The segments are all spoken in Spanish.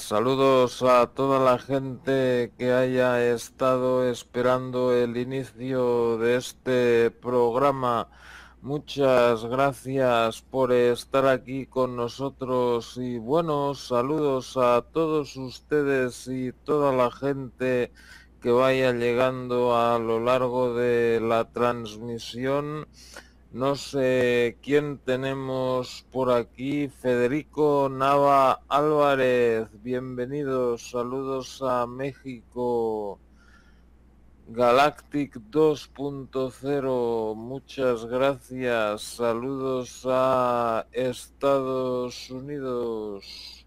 saludos a toda la gente que haya estado esperando el inicio de este programa. Muchas gracias por estar aquí con nosotros y buenos saludos a todos ustedes y toda la gente que vaya llegando a lo largo de la transmisión. No sé quién tenemos por aquí. Federico Nava Álvarez, bienvenidos. Saludos a México. Galactic 2.0, muchas gracias. Saludos a Estados Unidos.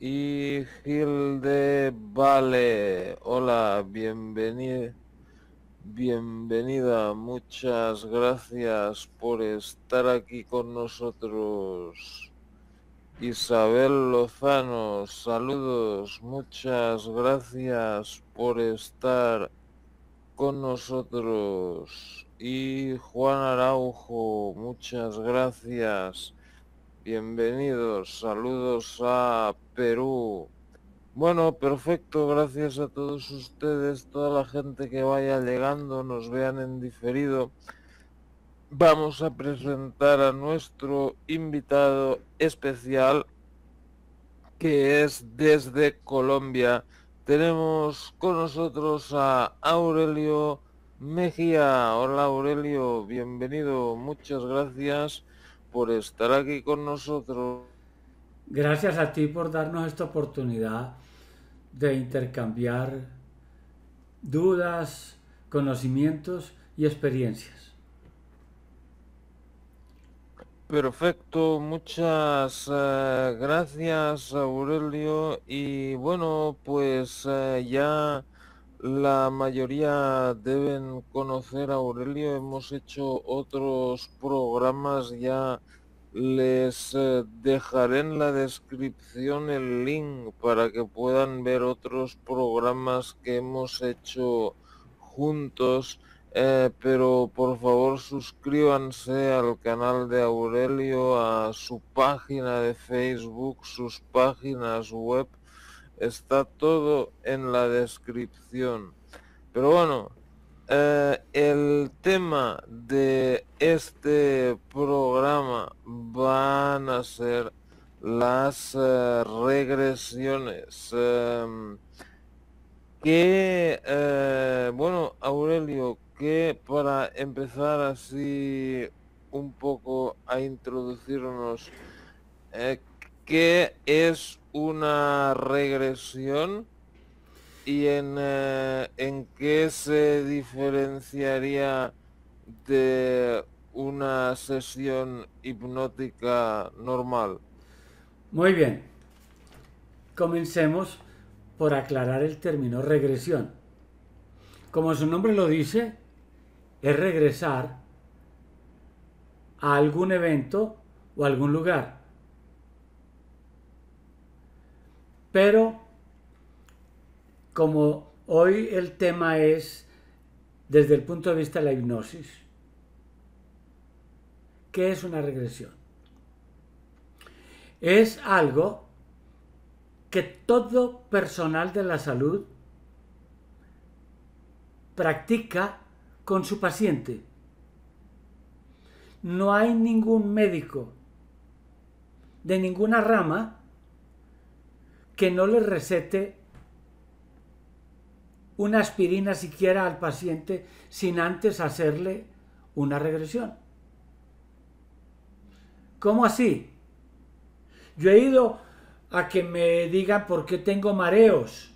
Y Gilde Vale, hola, bienvenido Bienvenida, muchas gracias por estar aquí con nosotros. Isabel Lozano, saludos, muchas gracias por estar con nosotros. Y Juan Araujo, muchas gracias. Bienvenidos, saludos a Perú. Bueno, perfecto, gracias a todos ustedes, toda la gente que vaya llegando, nos vean en diferido. Vamos a presentar a nuestro invitado especial, que es desde Colombia. Tenemos con nosotros a Aurelio Mejía. Hola Aurelio, bienvenido. Muchas gracias por estar aquí con nosotros. Gracias a ti por darnos esta oportunidad de intercambiar dudas, conocimientos y experiencias. Perfecto, muchas eh, gracias Aurelio y bueno, pues eh, ya la mayoría deben conocer a Aurelio, hemos hecho otros programas ya les eh, dejaré en la descripción el link para que puedan ver otros programas que hemos hecho juntos. Eh, pero por favor suscríbanse al canal de Aurelio, a su página de Facebook, sus páginas web. Está todo en la descripción. Pero bueno, eh, el tema de este programa van a ser las eh, regresiones. Em, que, eh, bueno, Aurelio, que para empezar así un poco a introducirnos, ¿qué es una regresión? ¿Y eh, en, qué se diferenciaría de una sesión hipnótica normal? Muy bien. Comencemos por aclarar el término regresión. Como su nombre lo dice, es regresar a algún evento o algún lugar. Pero como hoy el tema es desde el punto de vista de la hipnosis, ¿qué es una regresión? Es algo que todo personal de la salud practica con su paciente. No hay ningún médico de ninguna rama que no le recete una aspirina siquiera al paciente sin antes hacerle una regresión. ¿Cómo así? Yo he ido a que me digan por qué tengo mareos.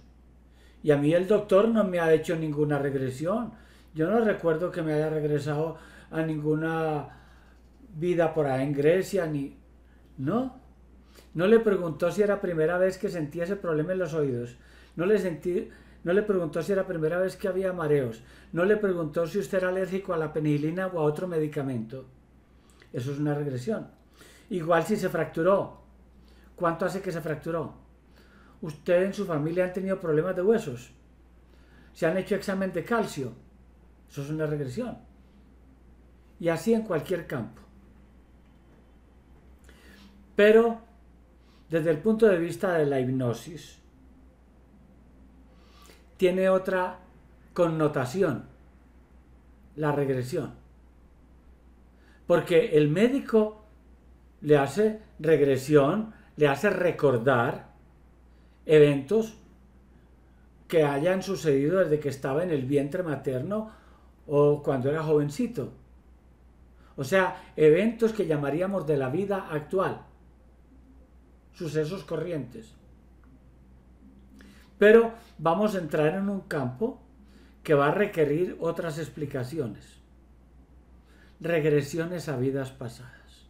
Y a mí el doctor no me ha hecho ninguna regresión. Yo no recuerdo que me haya regresado a ninguna vida por ahí en Grecia, ni... No. No le preguntó si era primera vez que sentía ese problema en los oídos. No le sentí no le preguntó si era la primera vez que había mareos, no le preguntó si usted era alérgico a la penicilina o a otro medicamento. Eso es una regresión. Igual si se fracturó. ¿Cuánto hace que se fracturó? Usted en su familia han tenido problemas de huesos. Se han hecho examen de calcio. Eso es una regresión. Y así en cualquier campo. Pero desde el punto de vista de la hipnosis, tiene otra connotación, la regresión. Porque el médico le hace regresión, le hace recordar eventos que hayan sucedido desde que estaba en el vientre materno o cuando era jovencito. O sea, eventos que llamaríamos de la vida actual, sucesos corrientes. Pero vamos a entrar en un campo que va a requerir otras explicaciones. Regresiones a vidas pasadas.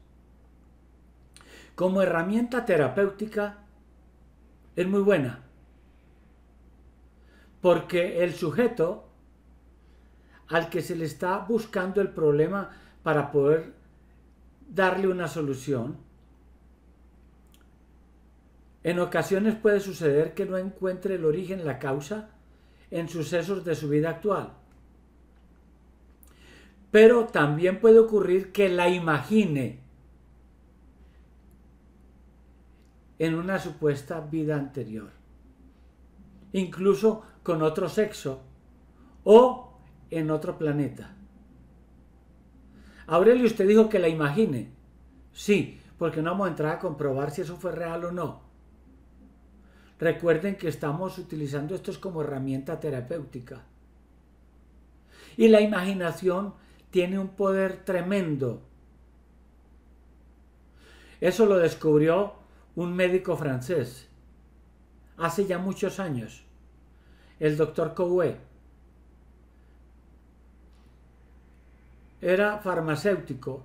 Como herramienta terapéutica es muy buena. Porque el sujeto al que se le está buscando el problema para poder darle una solución, en ocasiones puede suceder que no encuentre el origen, la causa, en sucesos de su vida actual. Pero también puede ocurrir que la imagine en una supuesta vida anterior, incluso con otro sexo o en otro planeta. Aurelio, usted dijo que la imagine. Sí, porque no vamos a entrar a comprobar si eso fue real o no. Recuerden que estamos utilizando estos como herramienta terapéutica. Y la imaginación tiene un poder tremendo. Eso lo descubrió un médico francés hace ya muchos años, el doctor Coué. Era farmacéutico,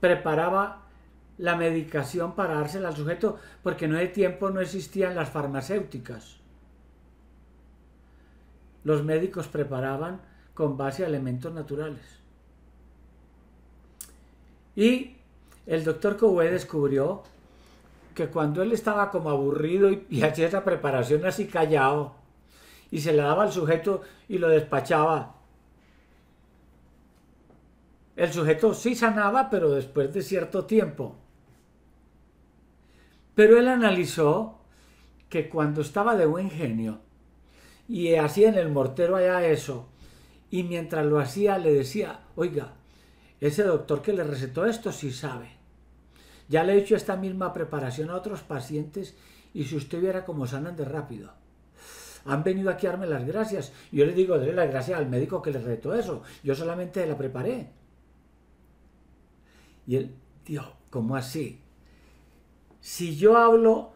preparaba la medicación para dársela al sujeto, porque no ese tiempo no existían las farmacéuticas. Los médicos preparaban con base a elementos naturales. Y el doctor Cowe descubrió que cuando él estaba como aburrido y, hacía esa preparación así callado, y se la daba al sujeto y lo despachaba, el sujeto sí sanaba, pero después de cierto tiempo. Pero él analizó que cuando estaba de buen genio y hacía en el mortero allá eso, y mientras lo hacía le decía, oiga, ese doctor que le recetó esto sí sabe. Ya le he hecho esta misma preparación a otros pacientes y si usted viera cómo sanan de rápido. Han venido aquí a darme las gracias. Yo le digo, déle las gracias al médico que le recetó eso. Yo solamente la preparé. Y él, tío, ¿cómo así? si yo hablo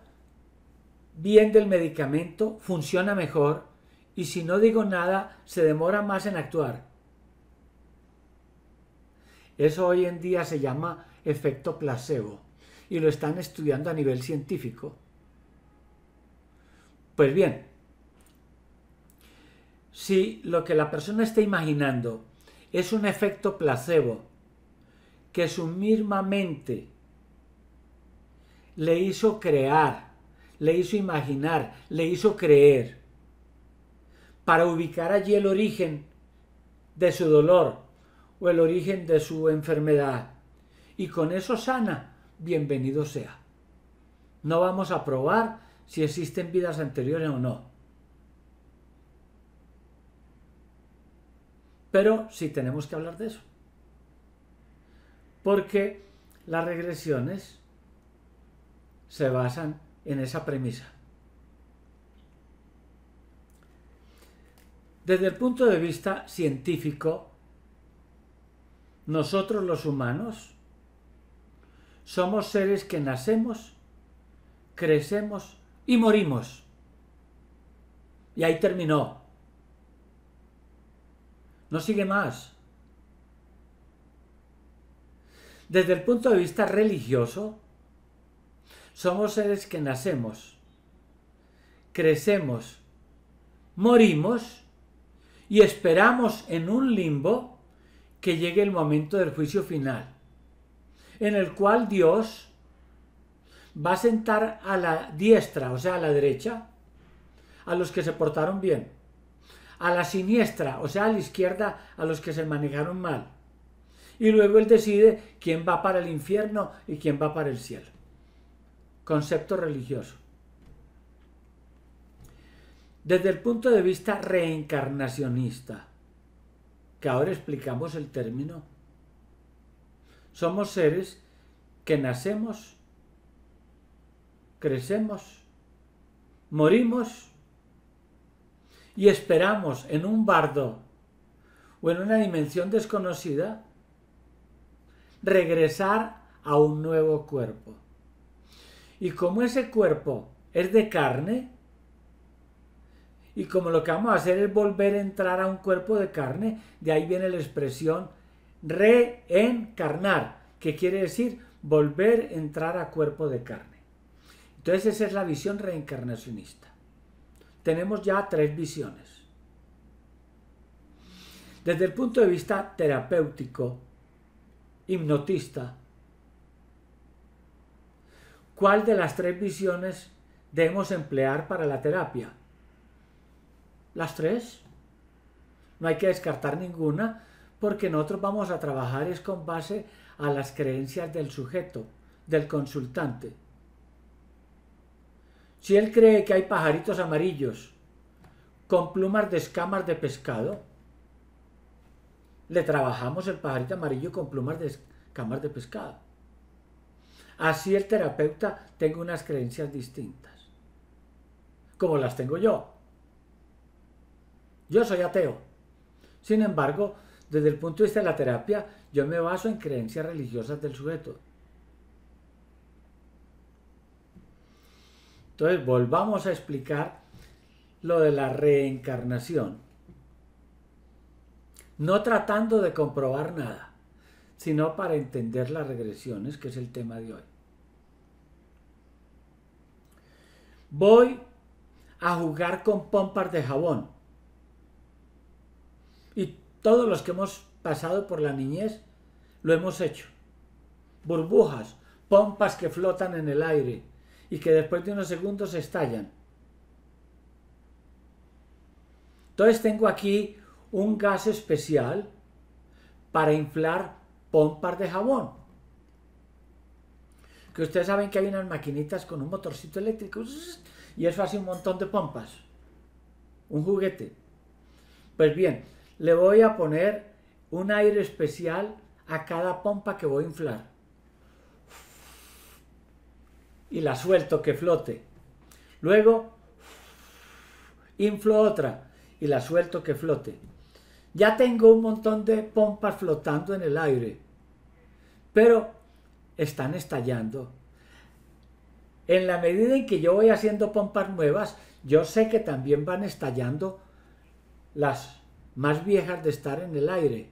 bien del medicamento, funciona mejor y si no digo nada, se demora más en actuar. Eso hoy en día se llama efecto placebo y lo están estudiando a nivel científico. Pues bien, si lo que la persona está imaginando es un efecto placebo que su misma mente le hizo crear, le hizo imaginar, le hizo creer, para ubicar allí el origen de su dolor o el origen de su enfermedad. Y con eso sana, bienvenido sea. No vamos a probar si existen vidas anteriores o no. Pero sí tenemos que hablar de eso. Porque las regresiones se basan en esa premisa. Desde el punto de vista científico, nosotros los humanos somos seres que nacemos, crecemos y morimos. Y ahí terminó. No sigue más. Desde el punto de vista religioso, somos seres que nacemos, crecemos, morimos y esperamos en un limbo que llegue el momento del juicio final, en el cual Dios va a sentar a la diestra, o sea, a la derecha, a los que se portaron bien, a la siniestra, o sea, a la izquierda, a los que se manejaron mal. Y luego Él decide quién va para el infierno y quién va para el cielo concepto religioso. Desde el punto de vista reencarnacionista, que ahora explicamos el término, somos seres que nacemos, crecemos, morimos y esperamos en un bardo o en una dimensión desconocida regresar a un nuevo cuerpo. Y como ese cuerpo es de carne, y como lo que vamos a hacer es volver a entrar a un cuerpo de carne, de ahí viene la expresión reencarnar, que quiere decir volver a entrar a cuerpo de carne. Entonces esa es la visión reencarnacionista. Tenemos ya tres visiones. Desde el punto de vista terapéutico, hipnotista, cuál de las tres visiones debemos emplear para la terapia. Las tres. No hay que descartar ninguna porque nosotros vamos a trabajar es con base a las creencias del sujeto, del consultante. Si él cree que hay pajaritos amarillos con plumas de escamas de pescado, le trabajamos el pajarito amarillo con plumas de escamas de pescado. Así el terapeuta tengo unas creencias distintas, como las tengo yo. Yo soy ateo. Sin embargo, desde el punto de vista de la terapia, yo me baso en creencias religiosas del sujeto. Entonces, volvamos a explicar lo de la reencarnación. No tratando de comprobar nada, sino para entender las regresiones, que es el tema de hoy. voy a jugar con pompas de jabón. Y todos los que hemos pasado por la niñez lo hemos hecho. Burbujas, pompas que flotan en el aire y que después de unos segundos estallan. Entonces tengo aquí un gas especial para inflar pompas de jabón que ustedes saben que hay unas maquinitas con un motorcito eléctrico y eso hace un montón de pompas. Un juguete. Pues bien, le voy a poner un aire especial a cada pompa que voy a inflar. Y la suelto que flote. Luego, inflo otra y la suelto que flote. Ya tengo un montón de pompas flotando en el aire. Pero están estallando. En la medida en que yo voy haciendo pompas nuevas, yo sé que también van estallando las más viejas de estar en el aire.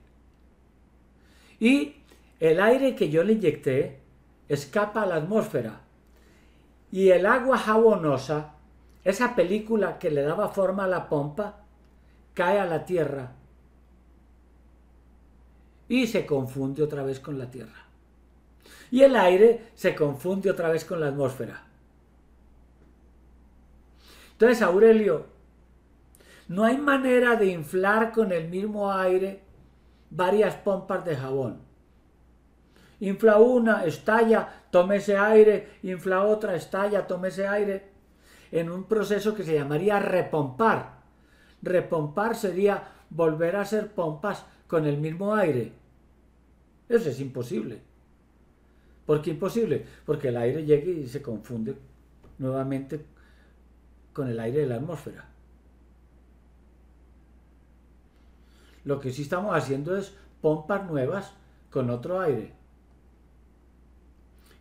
Y el aire que yo le inyecté escapa a la atmósfera. Y el agua jabonosa, esa película que le daba forma a la pompa, cae a la tierra y se confunde otra vez con la tierra. Y el aire se confunde otra vez con la atmósfera. Entonces, Aurelio, no hay manera de inflar con el mismo aire varias pompas de jabón. Infla una, estalla, tome ese aire, infla otra, estalla, tome ese aire, en un proceso que se llamaría repompar. Repompar sería volver a hacer pompas con el mismo aire. Eso es imposible. ¿Por qué imposible? Porque el aire llega y se confunde nuevamente con el aire de la atmósfera. Lo que sí estamos haciendo es pompas nuevas con otro aire,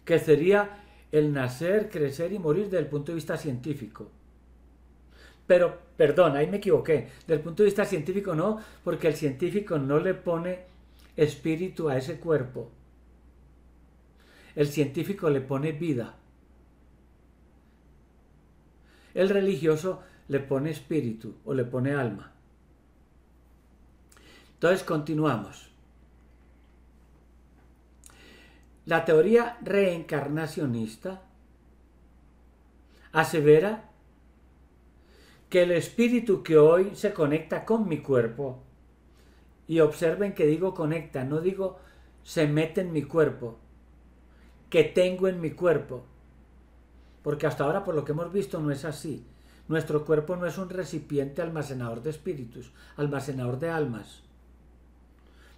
que sería el nacer, crecer y morir desde el punto de vista científico. Pero, perdón, ahí me equivoqué. Del punto de vista científico no, porque el científico no le pone espíritu a ese cuerpo. El científico le pone vida. El religioso le pone espíritu o le pone alma. Entonces continuamos. La teoría reencarnacionista asevera que el espíritu que hoy se conecta con mi cuerpo, y observen que digo conecta, no digo se mete en mi cuerpo, que tengo en mi cuerpo. Porque hasta ahora, por lo que hemos visto, no es así. Nuestro cuerpo no es un recipiente almacenador de espíritus, almacenador de almas.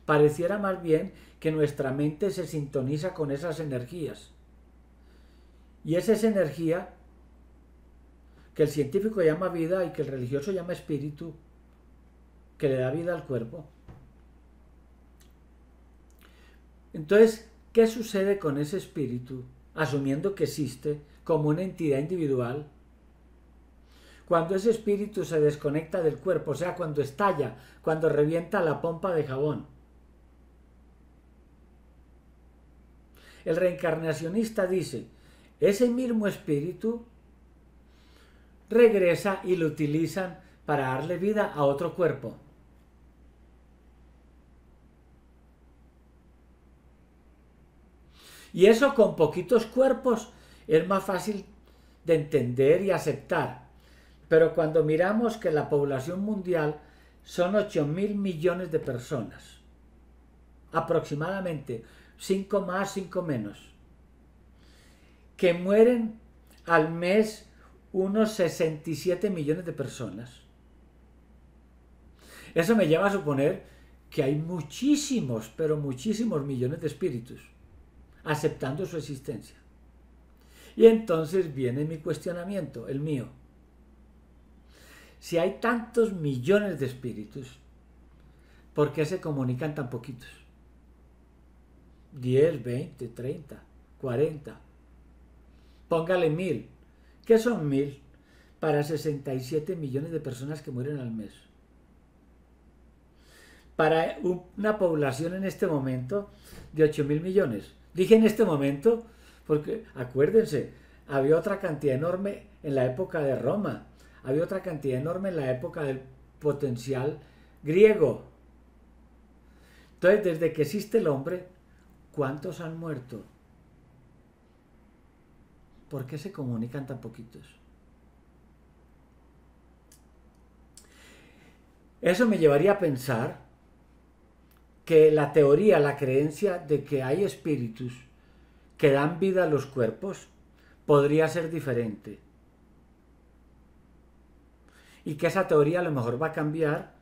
Pareciera más bien que nuestra mente se sintoniza con esas energías. Y es esa energía que el científico llama vida y que el religioso llama espíritu, que le da vida al cuerpo. Entonces, ¿Qué sucede con ese espíritu, asumiendo que existe como una entidad individual? Cuando ese espíritu se desconecta del cuerpo, o sea, cuando estalla, cuando revienta la pompa de jabón. El reencarnacionista dice, ese mismo espíritu regresa y lo utilizan para darle vida a otro cuerpo. Y eso con poquitos cuerpos es más fácil de entender y aceptar. Pero cuando miramos que la población mundial son 8 mil millones de personas, aproximadamente 5 más, 5 menos, que mueren al mes unos 67 millones de personas. Eso me lleva a suponer que hay muchísimos, pero muchísimos millones de espíritus aceptando su existencia. Y entonces viene mi cuestionamiento, el mío. Si hay tantos millones de espíritus, ¿por qué se comunican tan poquitos? 10, 20, 30, 40. Póngale mil. ¿Qué son mil para 67 millones de personas que mueren al mes? Para una población en este momento de 8 mil millones Dije en este momento, porque acuérdense, había otra cantidad enorme en la época de Roma, había otra cantidad enorme en la época del potencial griego. Entonces, desde que existe el hombre, ¿cuántos han muerto? ¿Por qué se comunican tan poquitos? Eso me llevaría a pensar que la teoría, la creencia de que hay espíritus que dan vida a los cuerpos podría ser diferente. Y que esa teoría a lo mejor va a cambiar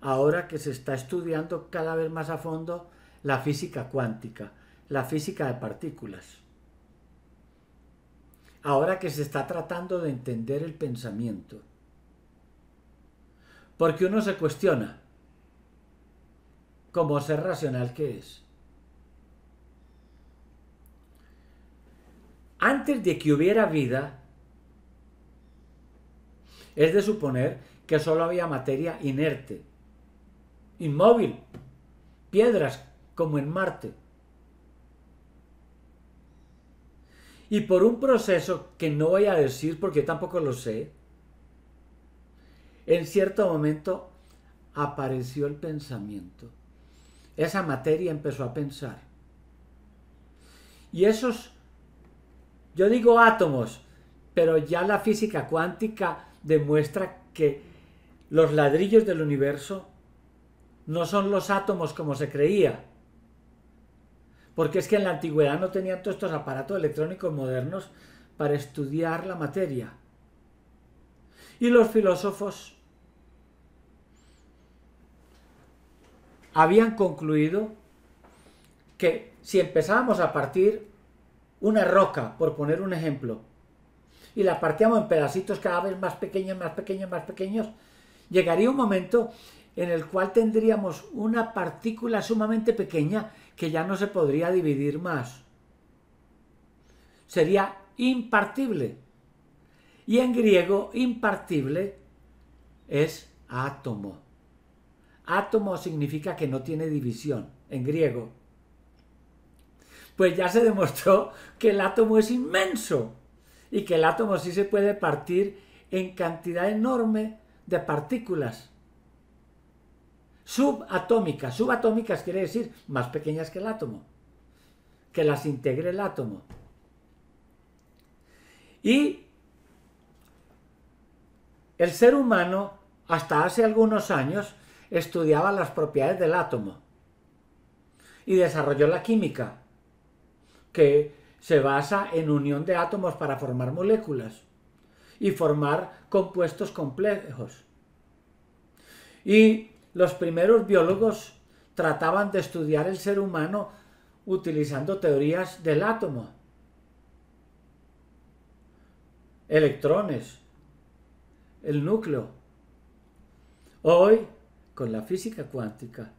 ahora que se está estudiando cada vez más a fondo la física cuántica, la física de partículas. Ahora que se está tratando de entender el pensamiento. Porque uno se cuestiona, como ser racional que es. Antes de que hubiera vida, es de suponer que solo había materia inerte, inmóvil, piedras como en Marte. Y por un proceso que no voy a decir porque tampoco lo sé, en cierto momento apareció el pensamiento. Esa materia empezó a pensar. Y esos, yo digo átomos, pero ya la física cuántica demuestra que los ladrillos del universo no son los átomos como se creía. Porque es que en la antigüedad no tenían todos estos aparatos electrónicos modernos para estudiar la materia. Y los filósofos habían concluido que si empezábamos a partir una roca, por poner un ejemplo, y la partíamos en pedacitos cada vez más pequeños, más pequeños, más pequeños, llegaría un momento en el cual tendríamos una partícula sumamente pequeña que ya no se podría dividir más. Sería impartible. Y en griego, impartible es átomo. Átomo significa que no tiene división en griego. Pues ya se demostró que el átomo es inmenso y que el átomo sí se puede partir en cantidad enorme de partículas subatómicas. Subatómicas quiere decir más pequeñas que el átomo, que las integre el átomo. Y el ser humano, hasta hace algunos años, estudiaba las propiedades del átomo y desarrolló la química, que se basa en unión de átomos para formar moléculas y formar compuestos complejos. Y los primeros biólogos trataban de estudiar el ser humano utilizando teorías del átomo, electrones, el núcleo. Hoy con la física cuántica,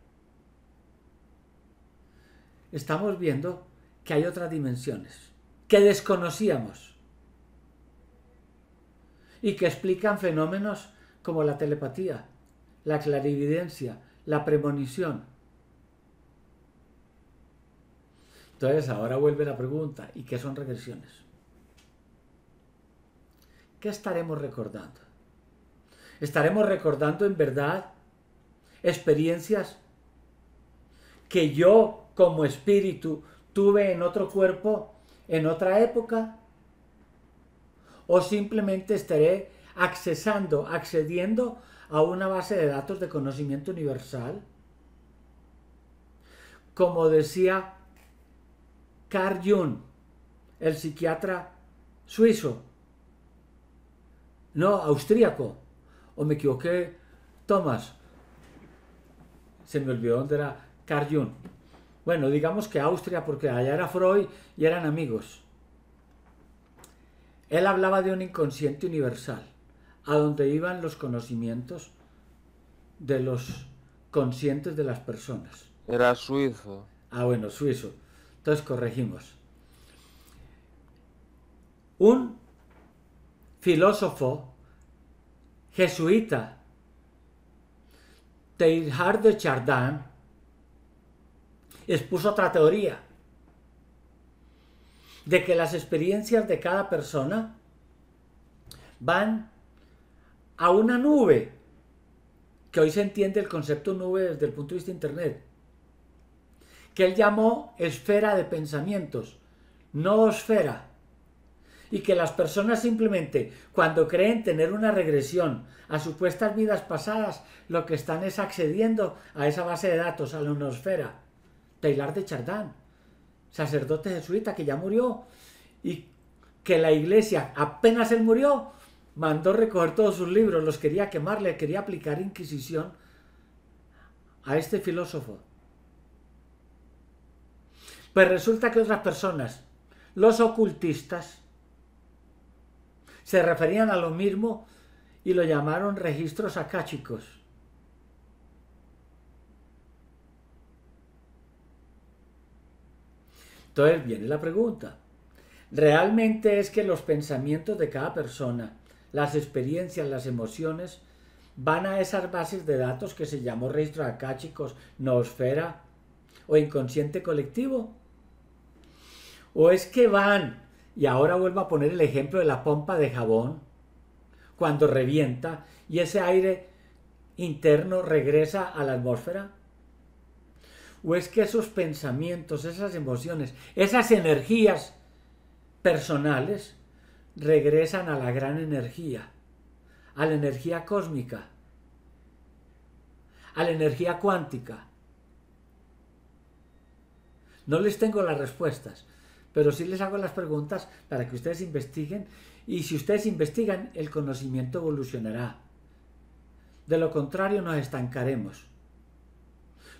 estamos viendo que hay otras dimensiones que desconocíamos y que explican fenómenos como la telepatía, la clarividencia, la premonición. Entonces ahora vuelve la pregunta, ¿y qué son regresiones? ¿Qué estaremos recordando? ¿Estaremos recordando en verdad experiencias que yo como espíritu tuve en otro cuerpo, en otra época? ¿O simplemente estaré accesando, accediendo a una base de datos de conocimiento universal? Como decía Carl Jung, el psiquiatra suizo, no, austríaco, o me equivoqué, Thomas, se me olvidó dónde era Carl Jung. Bueno, digamos que Austria, porque allá era Freud y eran amigos. Él hablaba de un inconsciente universal, a donde iban los conocimientos de los conscientes de las personas. Era suizo. Ah, bueno, suizo. Entonces corregimos. Un filósofo jesuita Teilhard de Chardin expuso otra teoría de que las experiencias de cada persona van a una nube, que hoy se entiende el concepto nube desde el punto de vista de Internet, que él llamó esfera de pensamientos, no esfera y que las personas simplemente cuando creen tener una regresión a supuestas vidas pasadas, lo que están es accediendo a esa base de datos, a la unosfera. Taylor de Chardán, sacerdote jesuita que ya murió y que la iglesia, apenas él murió, mandó recoger todos sus libros, los quería quemar, le quería aplicar inquisición a este filósofo. Pues resulta que otras personas, los ocultistas, se referían a lo mismo y lo llamaron registros akáshicos. Entonces viene la pregunta. ¿Realmente es que los pensamientos de cada persona, las experiencias, las emociones, van a esas bases de datos que se llamó registros no esfera o inconsciente colectivo? ¿O es que van y ahora vuelvo a poner el ejemplo de la pompa de jabón, cuando revienta y ese aire interno regresa a la atmósfera. ¿O es que esos pensamientos, esas emociones, esas energías personales regresan a la gran energía, a la energía cósmica, a la energía cuántica? No les tengo las respuestas, pero si les hago las preguntas para que ustedes investiguen y si ustedes investigan, el conocimiento evolucionará. De lo contrario, nos estancaremos.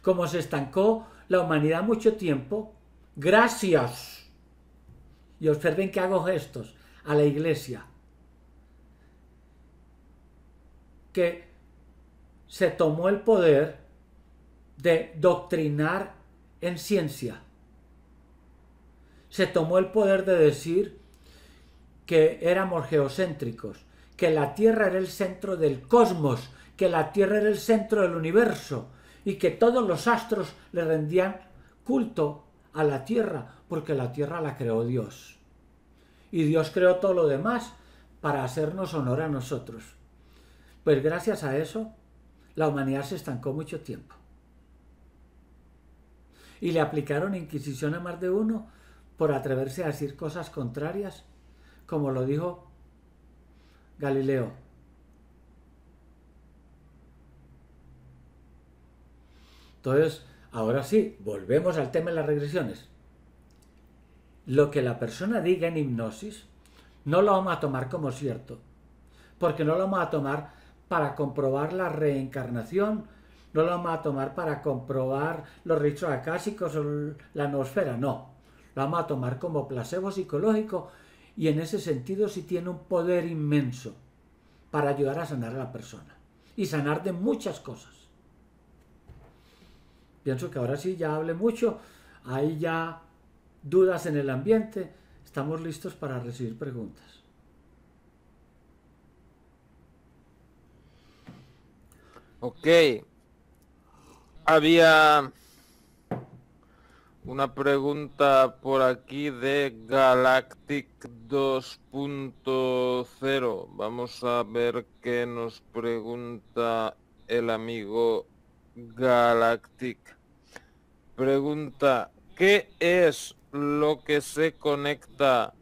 Como se estancó la humanidad mucho tiempo, gracias. Y observen que hago gestos a la iglesia. Que se tomó el poder de doctrinar en ciencia se tomó el poder de decir que éramos geocéntricos, que la Tierra era el centro del cosmos, que la Tierra era el centro del universo y que todos los astros le rendían culto a la Tierra, porque la Tierra la creó Dios. Y Dios creó todo lo demás para hacernos honor a nosotros. Pues gracias a eso, la humanidad se estancó mucho tiempo. Y le aplicaron inquisición a más de uno por atreverse a decir cosas contrarias, como lo dijo Galileo. Entonces, ahora sí, volvemos al tema de las regresiones. Lo que la persona diga en hipnosis no lo vamos a tomar como cierto, porque no lo vamos a tomar para comprobar la reencarnación, no lo vamos a tomar para comprobar los ritos acásicos o la nosfera, no vamos a tomar como placebo psicológico y en ese sentido sí tiene un poder inmenso para ayudar a sanar a la persona y sanar de muchas cosas. Pienso que ahora sí ya hablé mucho, hay ya dudas en el ambiente, estamos listos para recibir preguntas. Ok. Había una pregunta por aquí de Galactic 2.0. Vamos a ver qué nos pregunta el amigo Galactic. Pregunta, ¿qué es lo que se conecta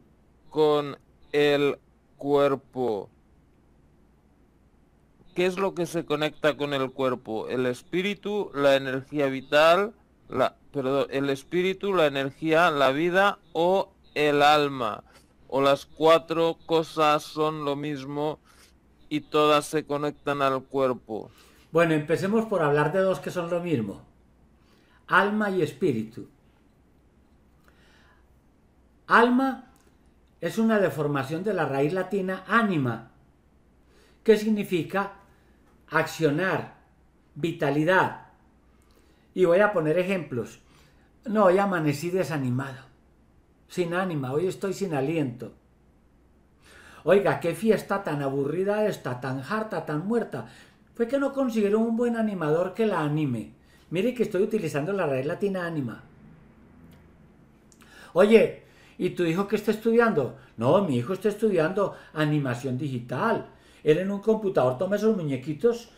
con el cuerpo? ¿Qué es lo que se conecta con el cuerpo? ¿El espíritu? ¿La energía vital? el espíritu, la energía, la vida o el alma. O las cuatro cosas son lo mismo y todas se conectan al cuerpo. Bueno, empecemos por hablar de dos que son lo mismo. Alma y espíritu. Alma es una deformación de la raíz latina anima, que significa accionar, vitalidad, y voy a poner ejemplos. No, hoy amanecí desanimado, sin ánima, hoy estoy sin aliento. Oiga, qué fiesta tan aburrida esta, tan harta, tan muerta. Fue que no consiguieron un buen animador que la anime. Mire que estoy utilizando la red latina anima. Oye, ¿y tu hijo qué está estudiando? No, mi hijo está estudiando animación digital. Él en un computador toma esos muñequitos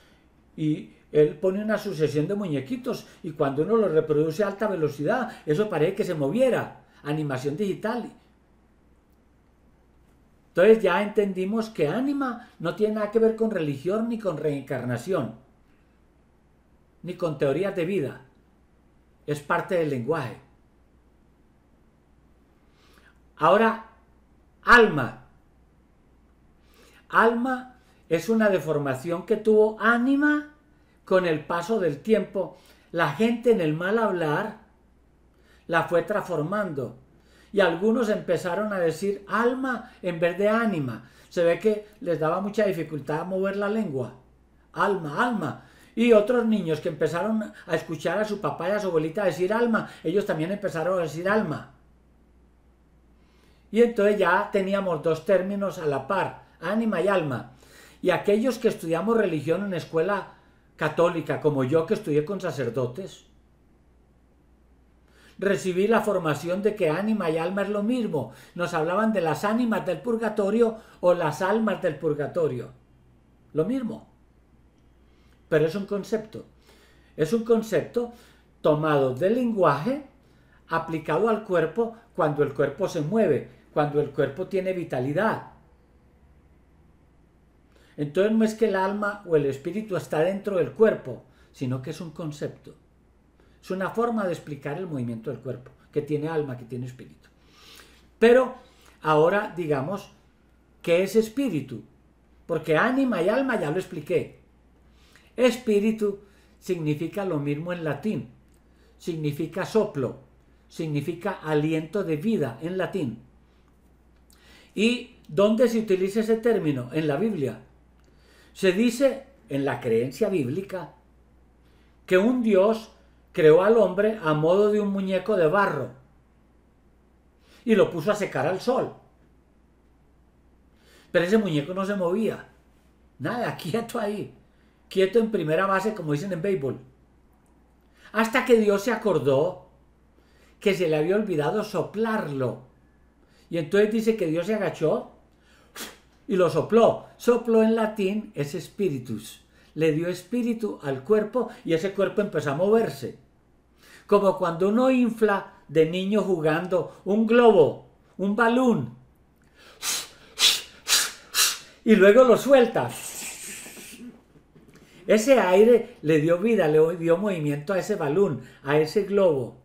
y, él pone una sucesión de muñequitos y cuando uno lo reproduce a alta velocidad, eso parece que se moviera. Animación digital. Entonces ya entendimos que ánima no tiene nada que ver con religión ni con reencarnación, ni con teorías de vida. Es parte del lenguaje. Ahora, alma. Alma es una deformación que tuvo ánima con el paso del tiempo, la gente en el mal hablar la fue transformando. Y algunos empezaron a decir alma en vez de ánima. Se ve que les daba mucha dificultad mover la lengua. Alma, alma. Y otros niños que empezaron a escuchar a su papá y a su abuelita decir alma, ellos también empezaron a decir alma. Y entonces ya teníamos dos términos a la par, ánima y alma. Y aquellos que estudiamos religión en escuela católica como yo que estudié con sacerdotes. Recibí la formación de que ánima y alma es lo mismo. Nos hablaban de las ánimas del purgatorio o las almas del purgatorio. Lo mismo. Pero es un concepto. Es un concepto tomado del lenguaje aplicado al cuerpo cuando el cuerpo se mueve, cuando el cuerpo tiene vitalidad. Entonces no es que el alma o el espíritu está dentro del cuerpo, sino que es un concepto. Es una forma de explicar el movimiento del cuerpo, que tiene alma, que tiene espíritu. Pero ahora digamos ¿qué es espíritu, porque ánima y alma ya lo expliqué. Espíritu significa lo mismo en latín, significa soplo, significa aliento de vida en latín. ¿Y dónde se utiliza ese término? En la Biblia. Se dice en la creencia bíblica que un Dios creó al hombre a modo de un muñeco de barro y lo puso a secar al sol. Pero ese muñeco no se movía. Nada, quieto ahí. Quieto en primera base, como dicen en béisbol. Hasta que Dios se acordó que se le había olvidado soplarlo. Y entonces dice que Dios se agachó y lo sopló. Soplo en latín es espíritus. Le dio espíritu al cuerpo y ese cuerpo empezó a moverse. Como cuando uno infla de niño jugando un globo, un balón, y luego lo suelta. Ese aire le dio vida, le dio movimiento a ese balón, a ese globo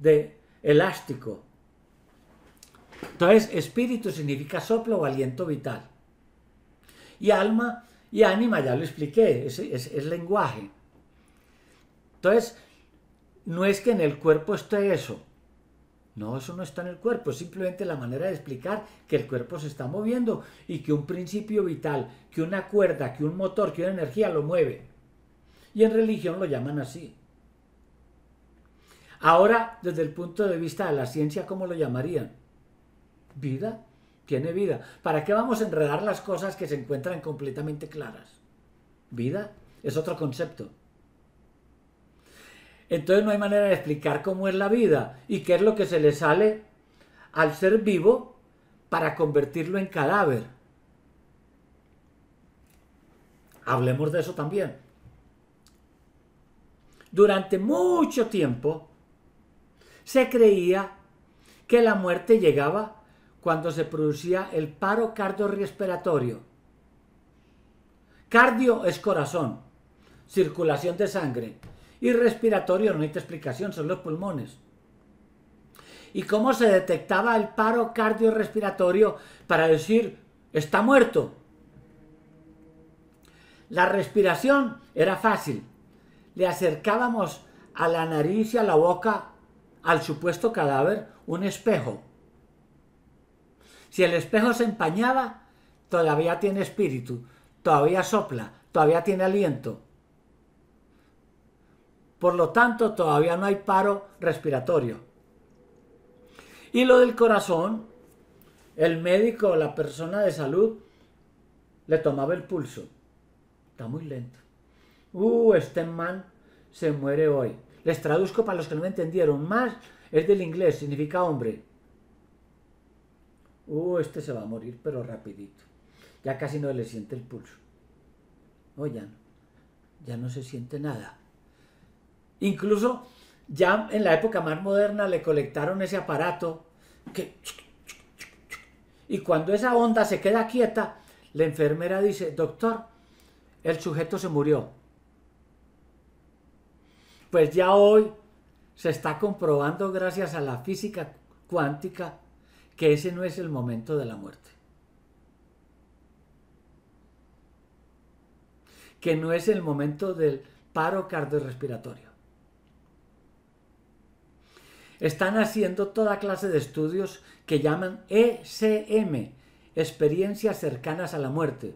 de elástico. Entonces, espíritu significa soplo o aliento vital. Y alma y ánima, ya lo expliqué, es, lenguaje. Entonces, no es que en el cuerpo esté eso. No, eso no está en el cuerpo, es simplemente la manera de explicar que el cuerpo se está moviendo y que un principio vital, que una cuerda, que un motor, que una energía lo mueve. Y en religión lo llaman así. Ahora, desde el punto de vista de la ciencia, ¿cómo lo llamarían? vida, tiene vida. ¿Para qué vamos a enredar las cosas que se encuentran completamente claras? Vida es otro concepto. Entonces no hay manera de explicar cómo es la vida y qué es lo que se le sale al ser vivo para convertirlo en cadáver. Hablemos de eso también. Durante mucho tiempo se creía que la muerte llegaba cuando se producía el paro cardiorrespiratorio. Cardio es corazón, circulación de sangre. Y respiratorio, no necesita explicación, son los pulmones. ¿Y cómo se detectaba el paro cardiorrespiratorio para decir, está muerto? La respiración era fácil. Le acercábamos a la nariz y a la boca al supuesto cadáver un espejo si el espejo se empañaba, todavía tiene espíritu, todavía sopla, todavía tiene aliento. Por lo tanto, todavía no hay paro respiratorio. Y lo del corazón, el médico o la persona de salud le tomaba el pulso. Está muy lento. Uh, este man se muere hoy. Les traduzco para los que no me entendieron. Más es del inglés, significa hombre. Uh, este se va a morir, pero rapidito. Ya casi no le siente el pulso. No, ya no. Ya no se siente nada. Incluso ya en la época más moderna le colectaron ese aparato que... Y cuando esa onda se queda quieta, la enfermera dice, doctor, el sujeto se murió. Pues ya hoy se está comprobando gracias a la física cuántica que ese no es el momento de la muerte. Que no es el momento del paro cardiorrespiratorio. Están haciendo toda clase de estudios que llaman ECM, experiencias cercanas a la muerte.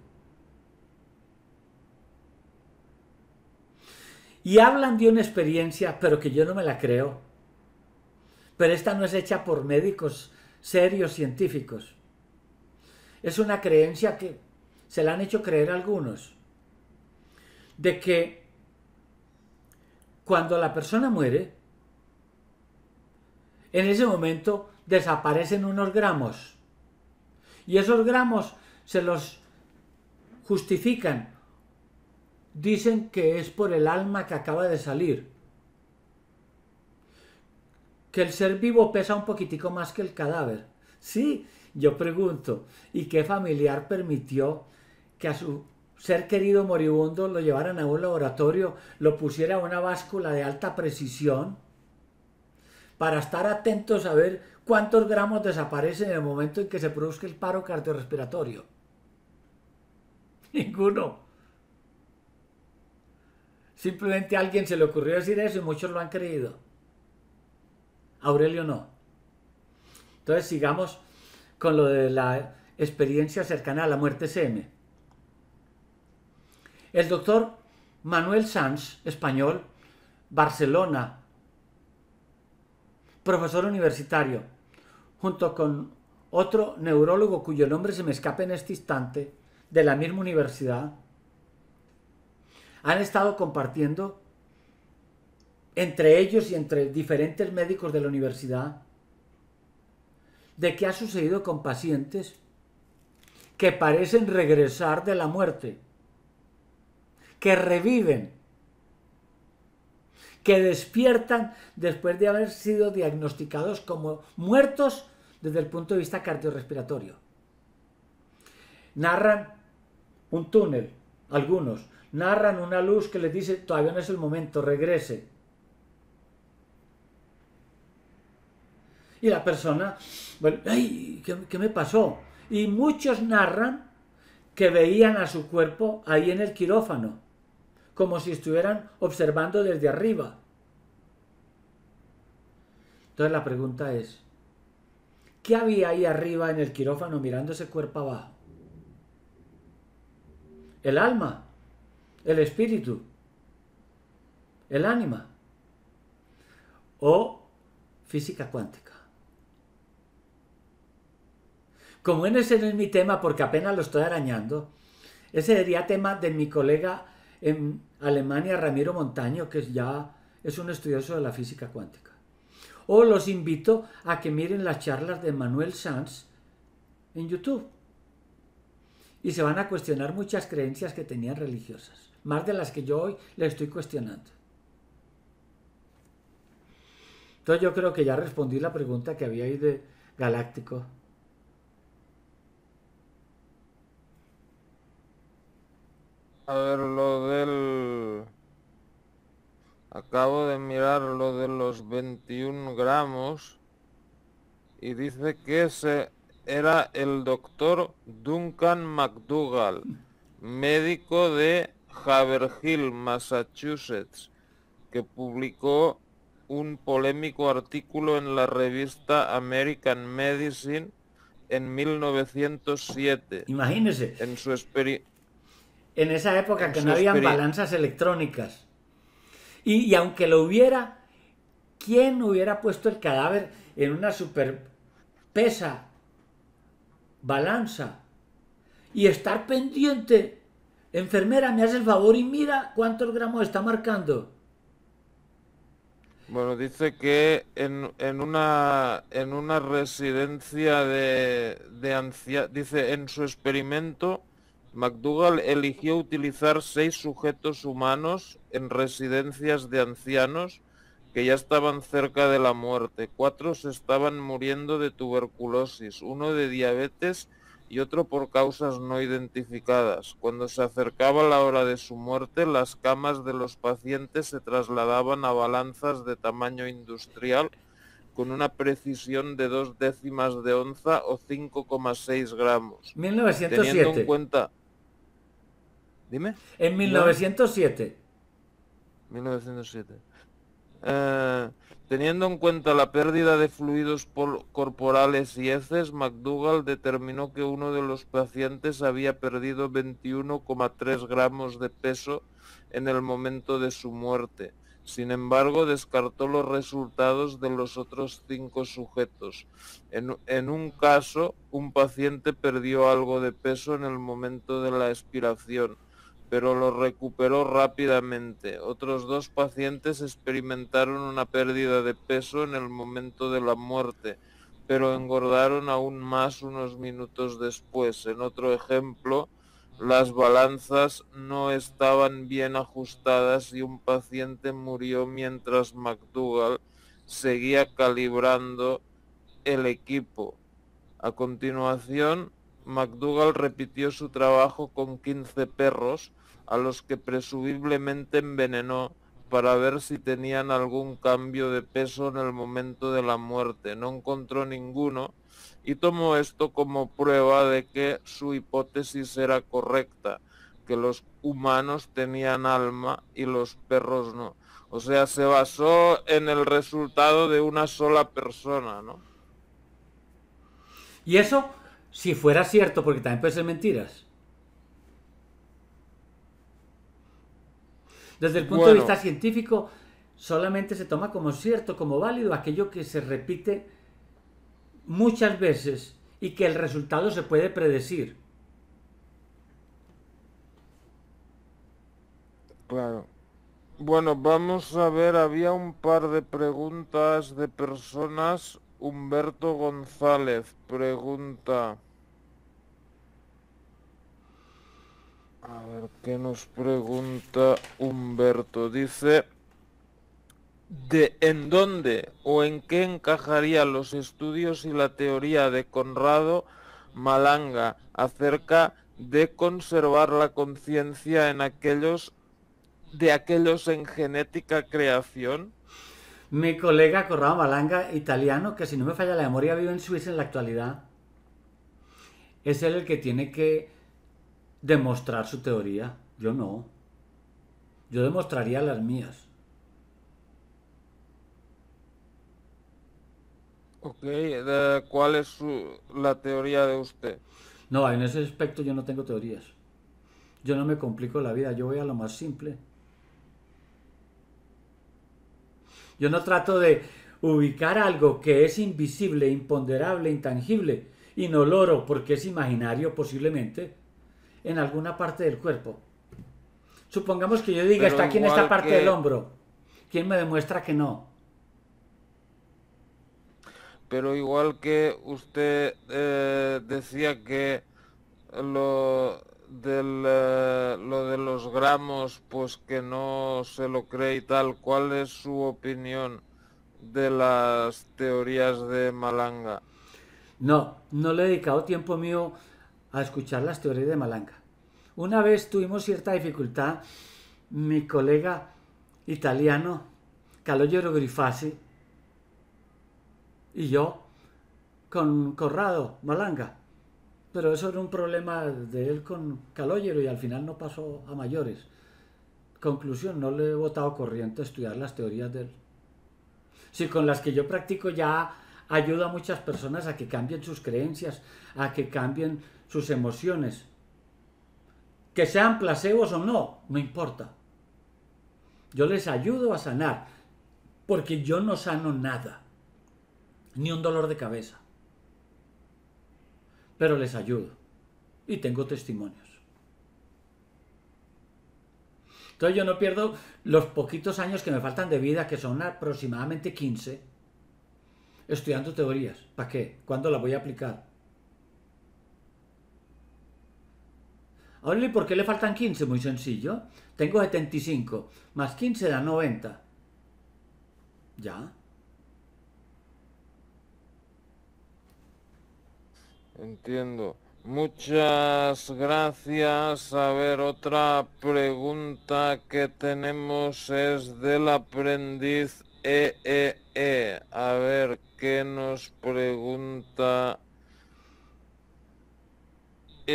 Y hablan de una experiencia, pero que yo no me la creo. Pero esta no es hecha por médicos serios científicos. Es una creencia que se la han hecho creer algunos, de que cuando la persona muere, en ese momento desaparecen unos gramos. Y esos gramos se los justifican. Dicen que es por el alma que acaba de salir que el ser vivo pesa un poquitico más que el cadáver. Sí, yo pregunto, ¿y qué familiar permitió que a su ser querido moribundo lo llevaran a un laboratorio, lo pusiera a una báscula de alta precisión? Para estar atentos a ver cuántos gramos desaparecen en el momento en que se produzca el paro cardiorrespiratorio. Ninguno. Simplemente a alguien se le ocurrió decir eso y muchos lo han creído. Aurelio no. Entonces sigamos con lo de la experiencia cercana a la muerte CM. El doctor Manuel Sanz, español, Barcelona, profesor universitario, junto con otro neurólogo cuyo nombre se me escapa en este instante, de la misma universidad, han estado compartiendo entre ellos y entre diferentes médicos de la universidad de qué ha sucedido con pacientes que parecen regresar de la muerte, que reviven, que despiertan después de haber sido diagnosticados como muertos desde el punto de vista cardiorrespiratorio. Narran un túnel, algunos, narran una luz que les dice, todavía no es el momento, regrese. Y la persona, bueno, ¡ay! ¿qué, ¿Qué me pasó? Y muchos narran que veían a su cuerpo ahí en el quirófano, como si estuvieran observando desde arriba. Entonces la pregunta es, ¿qué había ahí arriba en el quirófano mirando ese cuerpo abajo? El alma, el espíritu, el ánima o física cuántica. Como ese no es mi tema, porque apenas lo estoy arañando, ese sería tema de mi colega en Alemania, Ramiro Montaño, que ya es un estudioso de la física cuántica. O los invito a que miren las charlas de Manuel Sanz en YouTube. Y se van a cuestionar muchas creencias que tenían religiosas, más de las que yo hoy le estoy cuestionando. Entonces yo creo que ya respondí la pregunta que había ahí de Galáctico. A ver, lo del... Acabo de mirar lo de los 21 gramos y dice que ese era el doctor Duncan McDougall, médico de Haverhill, Massachusetts, que publicó un polémico artículo en la revista American Medicine en 1907. Imagínese. En su, en esa época que no habían balanzas electrónicas. Y, aunque lo hubiera, ¿quién hubiera puesto el cadáver en una super pesa, balanza? Y estar pendiente. Enfermera, me hace el favor y mira cuántos gramos está marcando. Bueno, dice que en, una, en una residencia de, de ancianos, dice en su experimento, McDougall eligió utilizar seis sujetos humanos en residencias de ancianos que ya estaban cerca de la muerte. Cuatro se estaban muriendo de tuberculosis, uno de diabetes y otro por causas no identificadas. Cuando se acercaba la hora de su muerte, las camas de los pacientes se trasladaban a balanzas de tamaño industrial con una precisión de dos décimas de onza o 5,6 gramos. 1907. Teniendo cuenta en 1907. 1907. Eh, teniendo en cuenta la pérdida de fluidos corporales y heces, McDougall determinó que uno de los pacientes había perdido 21,3 gramos de peso en el momento de su muerte. Sin embargo, descartó los resultados de los otros cinco sujetos. en, un caso, un paciente perdió algo de peso en el momento de la expiración pero lo recuperó rápidamente. Otros dos pacientes experimentaron una pérdida de peso en el momento de la muerte, pero engordaron aún más unos minutos después. En otro ejemplo, las balanzas no estaban bien ajustadas y un paciente murió mientras McDougall seguía calibrando el equipo. A continuación, McDougall repitió su trabajo con 15 perros a los que presumiblemente envenenó para ver si tenían algún cambio de peso en el momento de la muerte. No encontró ninguno y tomó esto como prueba de que su hipótesis era correcta, que los humanos tenían alma y los perros no. O sea, se basó en el resultado de una sola persona, ¿no? Y eso, si fuera cierto, porque también puede ser mentiras. Desde el punto de vista científico, solamente se toma como cierto, como válido, aquello que se repite muchas veces y que el resultado se puede predecir. Claro. Bueno, vamos a ver, había un par de preguntas de personas. Humberto González pregunta. A ver, ¿qué nos pregunta Humberto? Dice, ¿de en dónde o en qué encajaría los estudios y la teoría de Conrado Malanga acerca de conservar la conciencia en aquellos de aquellos en genética creación? Mi colega Conrado Malanga, italiano, que si no me falla la memoria vive en Suiza en la actualidad, es él el que tiene que demostrar su teoría. Yo no. Yo demostraría las mías. Ok, ¿cuál es la teoría de usted? No, en ese aspecto yo no tengo teorías. Yo no me complico la vida, yo voy a lo más simple. Yo no trato de ubicar algo que es invisible, imponderable, intangible, inoloro, porque es imaginario posiblemente, en alguna parte del cuerpo. Supongamos que yo diga, está aquí en esta parte del hombro. ¿Quién me demuestra que no? Pero igual que usted eh, decía que lo, del, eh, lo de los gramos, pues que no se lo cree y tal, ¿cuál es su opinión de las teorías de Malanga? No, no le he dedicado tiempo mío a escuchar las teorías de Malanga. Una vez tuvimos cierta dificultad, mi colega italiano, Calogero Grifasi, y yo, con Corrado Malanga. Pero eso era un problema de él con Calogero y al final no pasó a mayores. Conclusión, no le he votado corriente a estudiar las teorías de él. Si con las que yo practico ya ayuda a muchas personas a que cambien sus creencias, a que cambien sus emociones. Que sean placebos o no, no importa. Yo les ayudo a sanar, porque yo no sano nada, ni un dolor de cabeza. Pero les ayudo y tengo testimonios. Entonces yo no pierdo los poquitos años que me faltan de vida, que son aproximadamente 15, estudiando teorías. ¿Para qué? ¿Cuándo las voy a aplicar? A por qué le faltan 15? Muy sencillo. Tengo 75, más 15 da 90. Ya. Entiendo. Muchas gracias. A ver, otra pregunta que tenemos es del aprendiz EEE. E e. A ver, ¿qué nos pregunta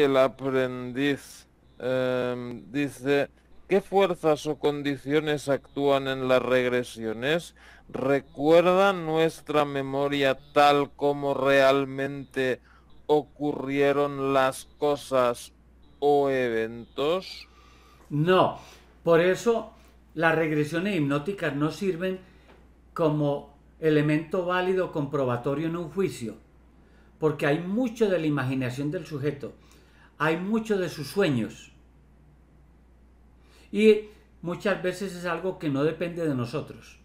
el aprendiz. Em, dice, ¿qué fuerzas o condiciones actúan en las regresiones? ¿recuerda nuestra memoria tal como realmente ocurrieron las cosas o eventos? No, por eso las regresiones hipnóticas no sirven como elemento válido comprobatorio en un juicio, porque hay mucho de la imaginación del sujeto hay mucho de sus sueños. Y muchas veces es algo que no depende de nosotros.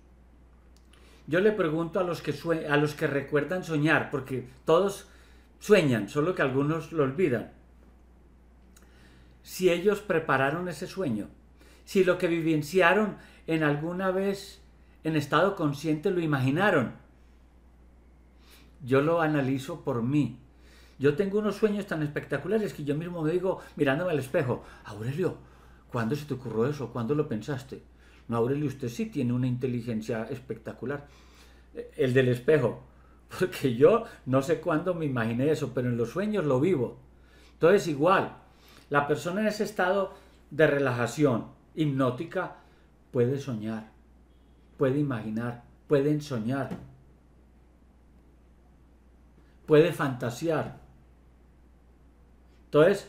Yo le pregunto a los que, a los que recuerdan soñar, porque todos sueñan, solo que algunos lo olvidan. Si ellos prepararon ese sueño, si lo que vivenciaron en alguna vez en estado consciente lo imaginaron. Yo lo analizo por mí, yo tengo unos sueños tan espectaculares que yo mismo me digo, mirándome al espejo, Aurelio, ¿cuándo se te ocurrió eso? ¿Cuándo lo pensaste? No, Aurelio, usted sí tiene una inteligencia espectacular. E, el del espejo, porque yo no sé cuándo me imaginé eso, pero en los sueños lo vivo. Entonces, igual, la persona en ese estado de relajación hipnótica puede soñar, puede imaginar, pueden soñar, puede fantasear. Entonces,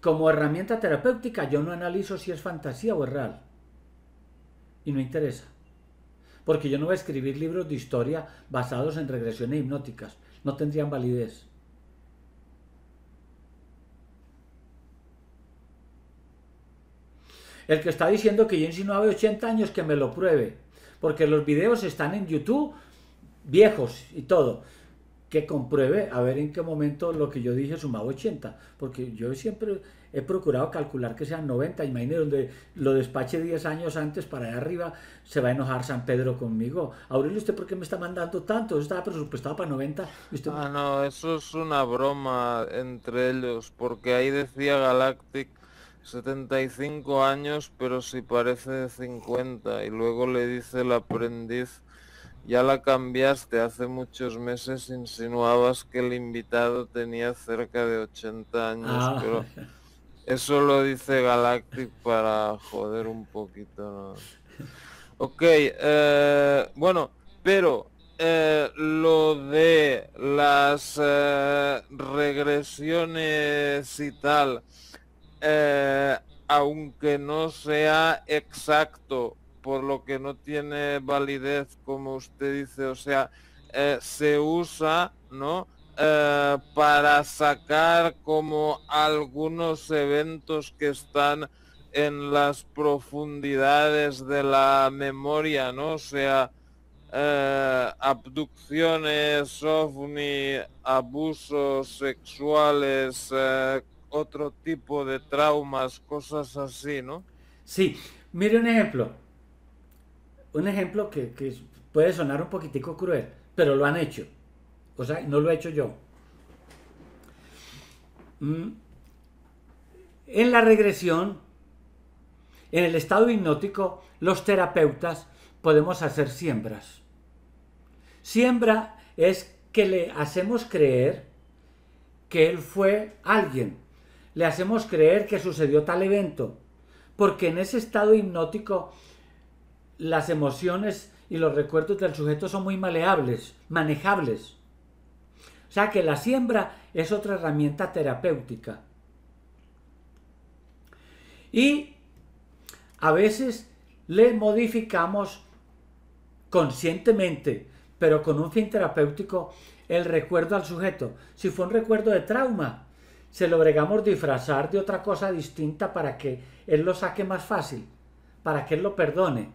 como herramienta terapéutica, yo no analizo si es fantasía o es real. Y no interesa. Porque yo no voy a escribir libros de historia basados en regresiones hipnóticas. No tendrían validez. El que está diciendo que yo insinuaba 80 años, que me lo pruebe. Porque los videos están en YouTube, viejos y todo que compruebe a ver en qué momento lo que yo dije sumaba 80, porque yo siempre he procurado calcular que sean 90, imagínese donde lo despache 10 años antes para allá arriba, se va a enojar San Pedro conmigo. Aurelio, ¿usted por qué me está mandando tanto? Eso estaba presupuestado para 90. Ah, no, eso es una broma entre ellos, porque ahí decía Galactic 75 años, pero si parece 50, y luego le dice el aprendiz ya la cambiaste, hace muchos meses insinuabas que el invitado tenía cerca de 80 años, ah. pero eso lo dice Galactic para joder un poquito. Ok, eh, bueno, pero eh, lo de las eh, regresiones y tal, aunque no sea exacto por lo que no tiene validez, como usted dice, o sea, eh, se usa, ¿no? Eh, para sacar como algunos eventos que están en las profundidades de la memoria, ¿no? O sea, eh, abducciones, ovni, abusos sexuales, otro tipo de traumas, cosas así, ¿no? Sí, mire un ejemplo un ejemplo que, puede sonar un poquitico cruel, pero lo han hecho. O sea, no lo he hecho yo. Mm. En la regresión, en el estado hipnótico, los terapeutas podemos hacer siembras. Siembra es que le hacemos creer que él fue alguien. Le hacemos creer que sucedió tal evento. Porque en ese estado hipnótico las emociones y los recuerdos del sujeto son muy maleables, manejables. O sea que la siembra es otra herramienta terapéutica. Y a veces le modificamos conscientemente, pero con un fin terapéutico, el recuerdo al sujeto. Si fue un recuerdo de trauma, se lo bregamos disfrazar de otra cosa distinta para que él lo saque más fácil, para que él lo perdone.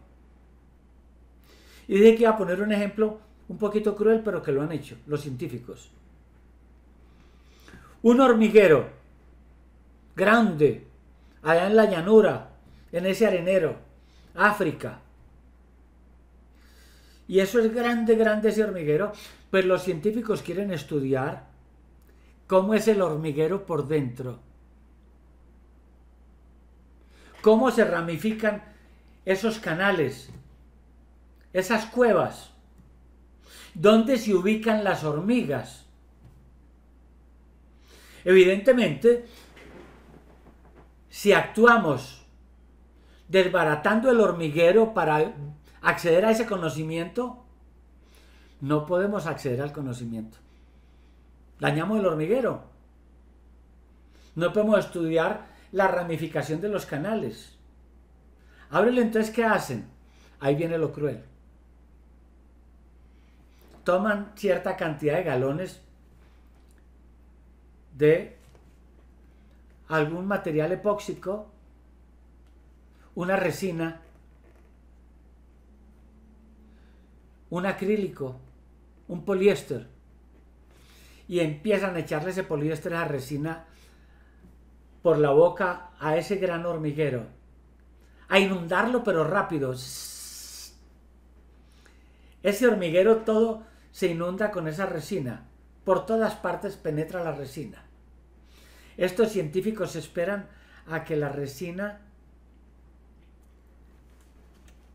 Y dije que iba a poner un ejemplo un poquito cruel, pero que lo han hecho los científicos. Un hormiguero grande, allá en la llanura, en ese arenero, África. Y eso es grande, grande ese hormiguero. Pues los científicos quieren estudiar cómo es el hormiguero por dentro. Cómo se ramifican esos canales esas cuevas, donde se ubican las hormigas. Evidentemente, si actuamos desbaratando el hormiguero para acceder a ese conocimiento, no podemos acceder al conocimiento. Dañamos el hormiguero. No podemos estudiar la ramificación de los canales. Ábrele entonces, ¿qué hacen? Ahí viene lo cruel toman cierta cantidad de galones de algún material epóxico, una resina, un acrílico, un poliéster, y empiezan a echarle ese poliéster a la resina por la boca a ese gran hormiguero, a inundarlo pero rápido. Ese hormiguero todo se inunda con esa resina. Por todas partes penetra la resina. Estos científicos esperan a que la resina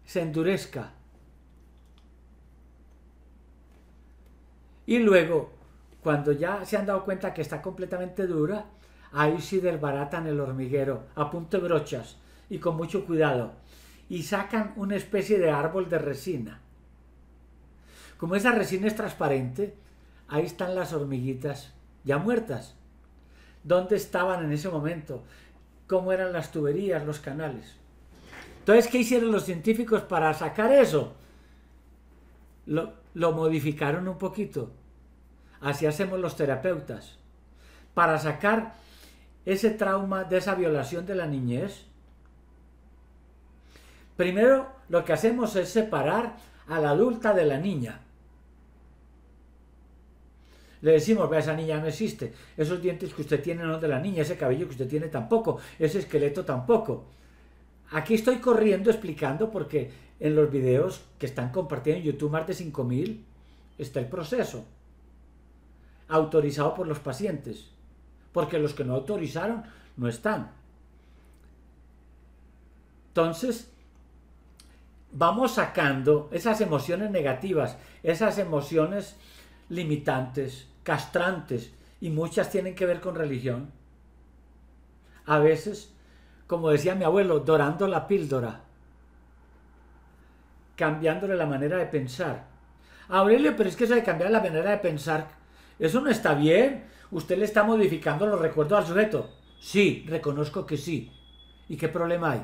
se endurezca y luego cuando ya se han dado cuenta que está completamente dura, ahí sí desbaratan el hormiguero a punto de brochas y con mucho cuidado. Y sacan una especie de árbol de resina. Como esa resina es transparente, ahí están las hormiguitas ya muertas. ¿Dónde estaban en ese momento? ¿Cómo eran las tuberías, los canales? Entonces, ¿qué hicieron los científicos para sacar eso? Lo, modificaron un poquito. Así hacemos los terapeutas. Para sacar ese trauma de esa violación de la niñez, primero lo que hacemos es separar a la adulta de la niña. Le decimos, vea, esa niña no existe, esos dientes que usted tiene no de la niña, ese cabello que usted tiene tampoco, ese esqueleto tampoco. Aquí estoy corriendo explicando porque en los videos que están compartiendo en YouTube más de 5.000 está el proceso autorizado por los pacientes, porque los que no autorizaron no están. Entonces, vamos sacando esas emociones negativas, esas emociones limitantes, castrantes y muchas tienen que ver con religión. A veces, como decía mi abuelo, dorando la píldora, cambiándole la manera de pensar. Aurelio, pero es que eso de cambiar la manera de pensar, eso no está bien. Usted le está modificando los recuerdos al sujeto. Sí, reconozco que sí. ¿Y qué problema hay?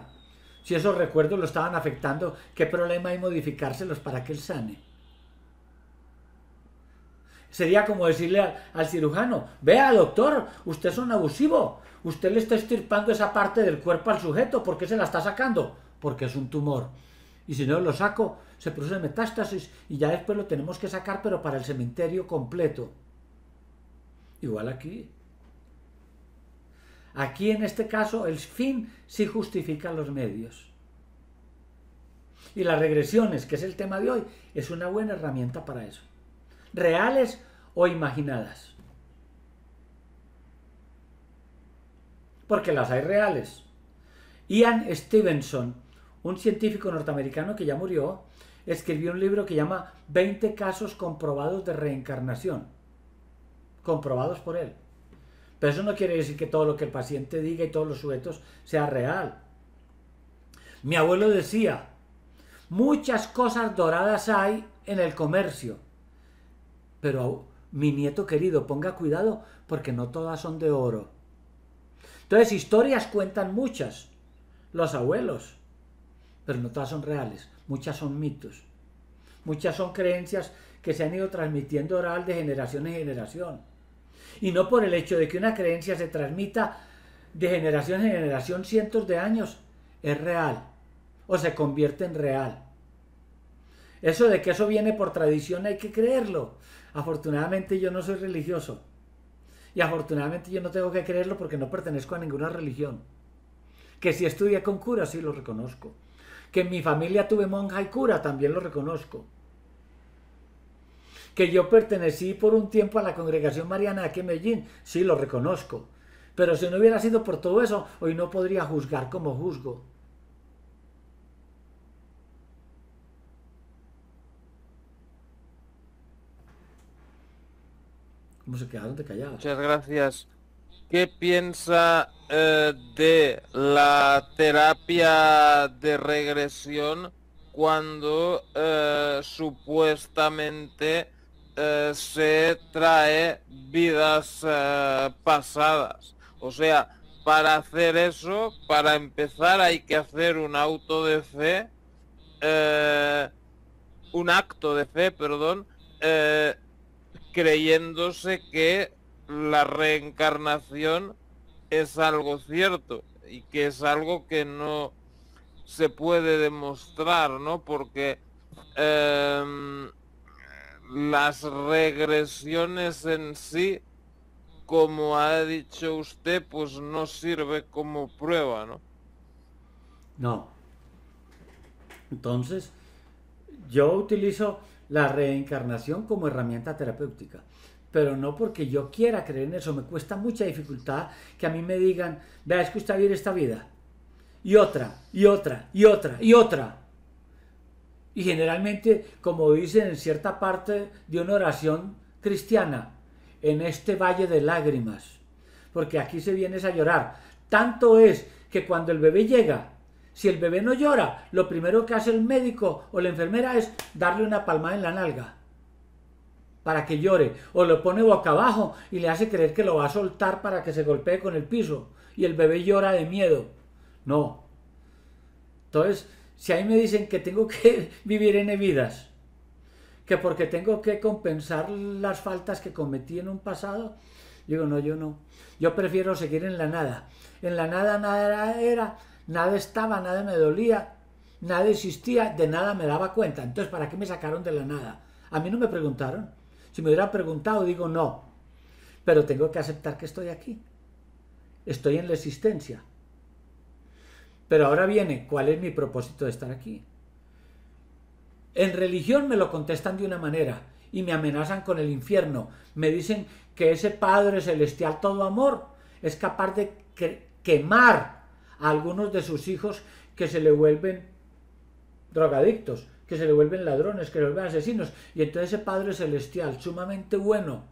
Si esos recuerdos lo estaban afectando, ¿qué problema hay modificárselos para que él sane? Sería como decirle al, cirujano, vea doctor, usted es un abusivo, usted le está estirpando esa parte del cuerpo al sujeto, ¿por qué se la está sacando? Porque es un tumor. Y si no lo saco, se produce metástasis y ya después lo tenemos que sacar, pero para el cementerio completo. Igual aquí. Aquí en este caso el fin sí justifica los medios. Y las regresiones, que es el tema de hoy, es una buena herramienta para eso reales o imaginadas. Porque las hay reales. Ian Stevenson, un científico norteamericano que ya murió, escribió un libro que llama 20 casos comprobados de reencarnación. Comprobados por él. Pero eso no quiere decir que todo lo que el paciente diga y todos los sujetos sea real. Mi abuelo decía, muchas cosas doradas hay en el comercio pero mi nieto querido, ponga cuidado porque no todas son de oro. Entonces, historias cuentan muchas, los abuelos, pero no todas son reales, muchas son mitos, muchas son creencias que se han ido transmitiendo oral de generación en generación. Y no por el hecho de que una creencia se transmita de generación en generación cientos de años, es real o se convierte en real. Eso de que eso viene por tradición hay que creerlo. Afortunadamente yo no soy religioso. Y afortunadamente yo no tengo que creerlo porque no pertenezco a ninguna religión. Que si estudié con cura, sí lo reconozco. Que en mi familia tuve monja y cura, también lo reconozco. Que yo pertenecí por un tiempo a la congregación mariana aquí en Medellín, sí lo reconozco. Pero si no hubiera sido por todo eso, hoy no podría juzgar como juzgo. Muchas gracias. ¿Qué piensa eh, de la terapia de regresión cuando eh, supuestamente eh, se trae vidas pasadas? O sea, para hacer eso, para empezar hay que hacer un auto de fe, un acto de fe, perdón, creyéndose que la reencarnación es algo cierto y que es algo que no se puede demostrar, ¿no? Porque em, las regresiones en sí, como ha dicho usted, pues no sirve como prueba, ¿no? No. Entonces, yo utilizo la reencarnación como herramienta terapéutica. Pero no porque yo quiera creer en eso, me cuesta mucha dificultad que a mí me digan, vea, es que usted vive esta vida. Y otra, y otra, y otra, y otra. Y generalmente, como dicen en cierta parte de una oración cristiana, en este valle de lágrimas, porque aquí se vienes a llorar. Tanto es que cuando el bebé llega, si el bebé no llora, lo primero que hace el médico o la enfermera es darle una palmada en la nalga para que llore, o lo pone boca abajo y le hace creer que lo va a soltar para que se golpee con el piso y el bebé llora de miedo. No. Entonces, si ahí me dicen que tengo que vivir en vidas, que porque tengo que compensar las faltas que cometí en un pasado, digo, no, yo no. Yo prefiero seguir en la nada. En la nada nada era, nada estaba, nada me dolía, nada existía, de nada me daba cuenta. Entonces, ¿para qué me sacaron de la nada? A mí no me preguntaron. Si me hubieran preguntado, digo no. Pero tengo que aceptar que estoy aquí. Estoy en la existencia. Pero ahora viene, ¿cuál es mi propósito de estar aquí? En religión me lo contestan de una manera y me amenazan con el infierno. Me dicen que ese Padre Celestial, todo amor, es capaz de quemar a algunos de sus hijos que se le vuelven drogadictos, que se le vuelven ladrones, que se le vuelven asesinos. Y entonces ese Padre Celestial, sumamente bueno,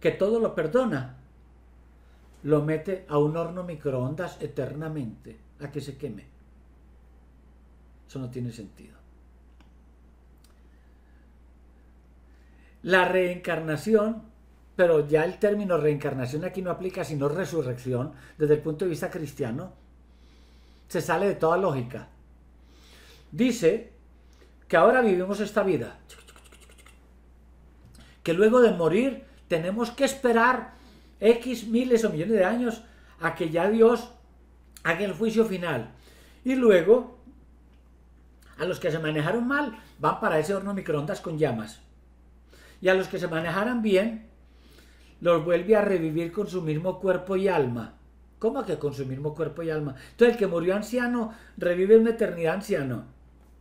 que todo lo perdona, lo mete a un horno microondas eternamente, a que se queme. Eso no tiene sentido. La reencarnación, pero ya el término reencarnación aquí no aplica sino resurrección desde el punto de vista cristiano, se sale de toda lógica. Dice que ahora vivimos esta vida, que luego de morir tenemos que esperar X miles o millones de años a que ya Dios haga el juicio final. Y luego, a los que se manejaron mal, van para ese horno microondas con llamas. Y a los que se manejaran bien, los vuelve a revivir con su mismo cuerpo y alma. ¿Cómo que con cuerpo y alma? Entonces el que murió anciano revive una eternidad anciano.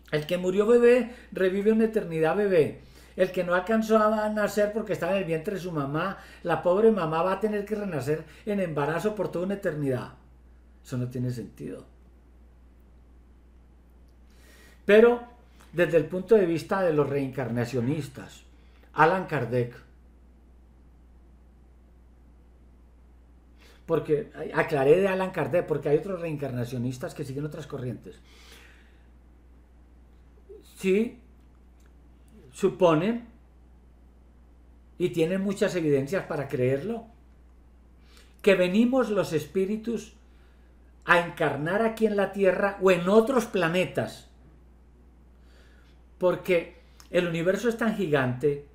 El que murió bebé revive una eternidad bebé. El que no alcanzó a nacer porque estaba en el vientre de su mamá, la pobre mamá va a tener que renacer en embarazo por toda una eternidad. Eso no tiene sentido. Pero desde el punto de vista de los reencarnacionistas, Alan Kardec porque aclaré de Alan Kardec, porque hay otros reencarnacionistas que siguen otras corrientes. Sí, suponen y tienen muchas evidencias para creerlo, que venimos los espíritus a encarnar aquí en la Tierra o en otros planetas, porque el universo es tan gigante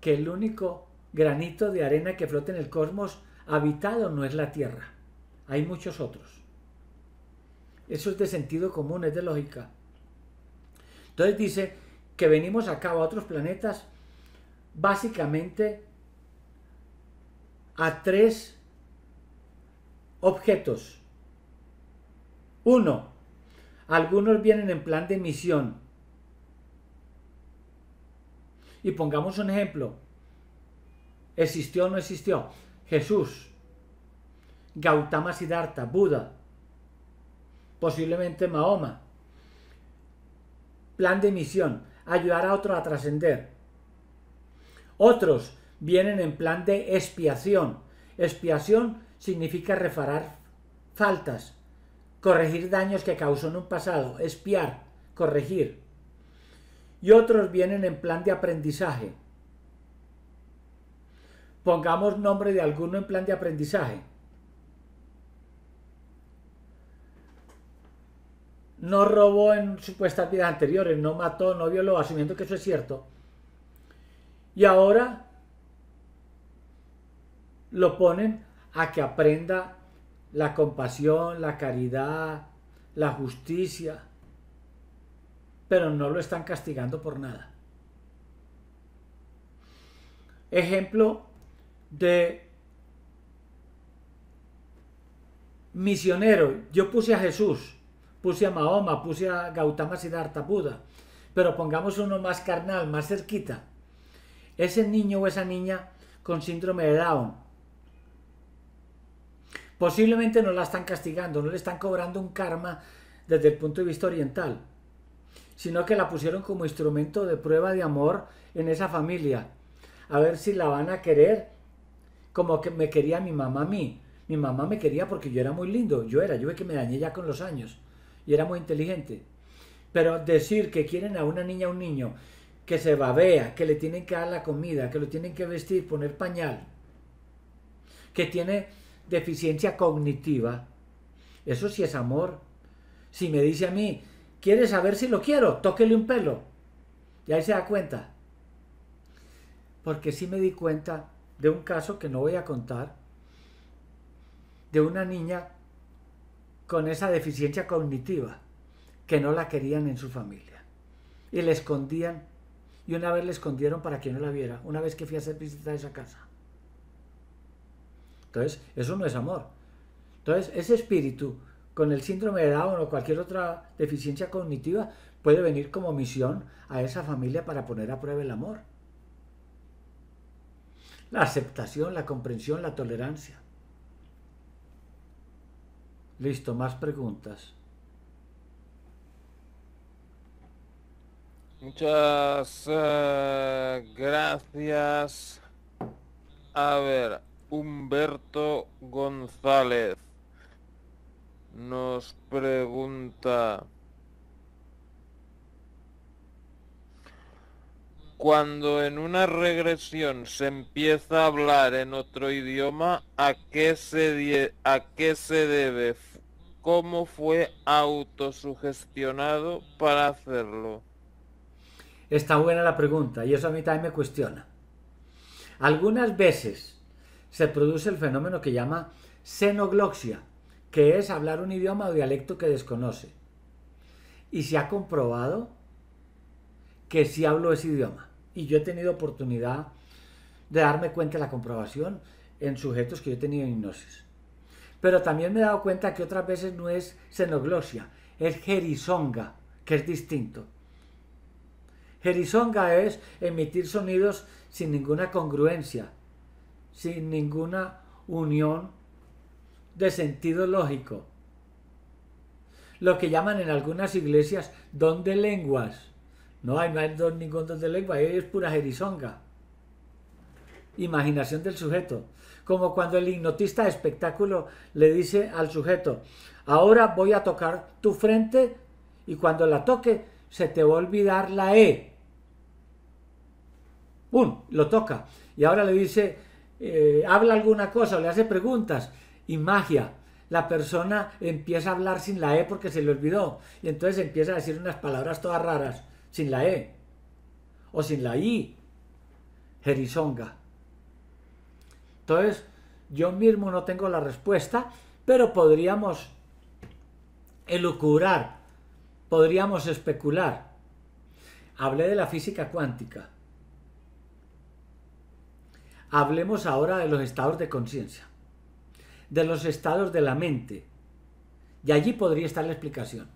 que el único granito de arena que flota en el cosmos Habitado no es la tierra. Hay muchos otros. Eso es de sentido común, es de lógica. Entonces dice que venimos cabo a otros planetas básicamente a tres objetos. Uno, algunos vienen en plan de misión. Y pongamos un ejemplo. ¿Existió o no existió? Jesús, Gautama Siddhartha, Buda, posiblemente Mahoma. Plan de misión, ayudar a otro a trascender. Otros vienen en plan de expiación. Expiación significa reparar faltas, corregir daños que causó en un pasado, espiar, corregir. Y otros vienen en plan de aprendizaje Pongamos nombre de alguno en plan de aprendizaje. No robó en supuestas vidas anteriores, no mató, no violó, asumiendo que eso es cierto. Y ahora lo ponen a que aprenda la compasión, la caridad, la justicia, pero no lo están castigando por nada. Ejemplo de misionero. Yo puse a Jesús, puse a Mahoma, puse a Gautama Siddhartha Buda, pero pongamos uno más carnal, más cerquita. Ese niño o esa niña con síndrome de Down. Posiblemente no la están castigando, no le están cobrando un karma desde el punto de vista oriental, sino que la pusieron como instrumento de prueba de amor en esa familia, a ver si la van a querer como que me quería mi mamá a mí. Mi mamá me quería porque yo era muy lindo, yo era, yo es que me dañé ya con los años y era muy inteligente. Pero decir que quieren a una niña o un niño que se babea, que le tienen que dar la comida, que lo tienen que vestir, poner pañal, que tiene deficiencia cognitiva, eso sí es amor. Si me dice a mí, ¿quieres saber si lo quiero? Tóquele un pelo. Y ahí se da cuenta. Porque sí me di cuenta de un caso que no voy a contar, de una niña con esa deficiencia cognitiva que no la querían en su familia. Y le escondían, y una vez le escondieron para que no la viera, una vez que fui a hacer visita a esa casa. Entonces, eso no es amor. Entonces, ese espíritu con el síndrome de Down o cualquier otra deficiencia cognitiva puede venir como misión a esa familia para poner a prueba el amor. La aceptación, la comprensión, la tolerancia. Listo, más preguntas. Muchas eh, gracias. A ver, Humberto González nos pregunta... cuando en una regresión se empieza a hablar en otro idioma, ¿a qué se, a qué se debe? ¿Cómo fue autosugestionado para hacerlo? Está buena la pregunta y eso a mí también me cuestiona. Algunas veces se produce el fenómeno que llama xenogloxia, que es hablar un idioma o dialecto que desconoce. Y se ha comprobado que sí hablo ese idioma. Y yo he tenido oportunidad de darme cuenta de la comprobación en sujetos que yo he tenido en hipnosis. Pero también me he dado cuenta que otras veces no es xenoglosia, es gerizonga, que es distinto. Gerizonga es emitir sonidos sin ninguna congruencia, sin ninguna unión de sentido lógico. Lo que llaman en algunas iglesias don de lenguas. No hay, no hay dos ni de lengua. es pura jerizonga. Imaginación del sujeto. Como cuando el hipnotista de espectáculo le dice al sujeto, ahora voy a tocar tu frente y cuando la toque se te va a olvidar la E. ¡Pum! Lo toca. Y ahora le dice, eh, habla alguna cosa, le hace preguntas y magia. La persona empieza a hablar sin la E porque se le olvidó. Y entonces empieza a decir unas palabras todas raras sin la E o sin la I. Gerizonga. Entonces, yo mismo no tengo la respuesta, pero podríamos elucurar, podríamos especular. Hablé de la física cuántica. Hablemos ahora de los estados de conciencia, de los estados de la mente. Y allí podría estar la explicación.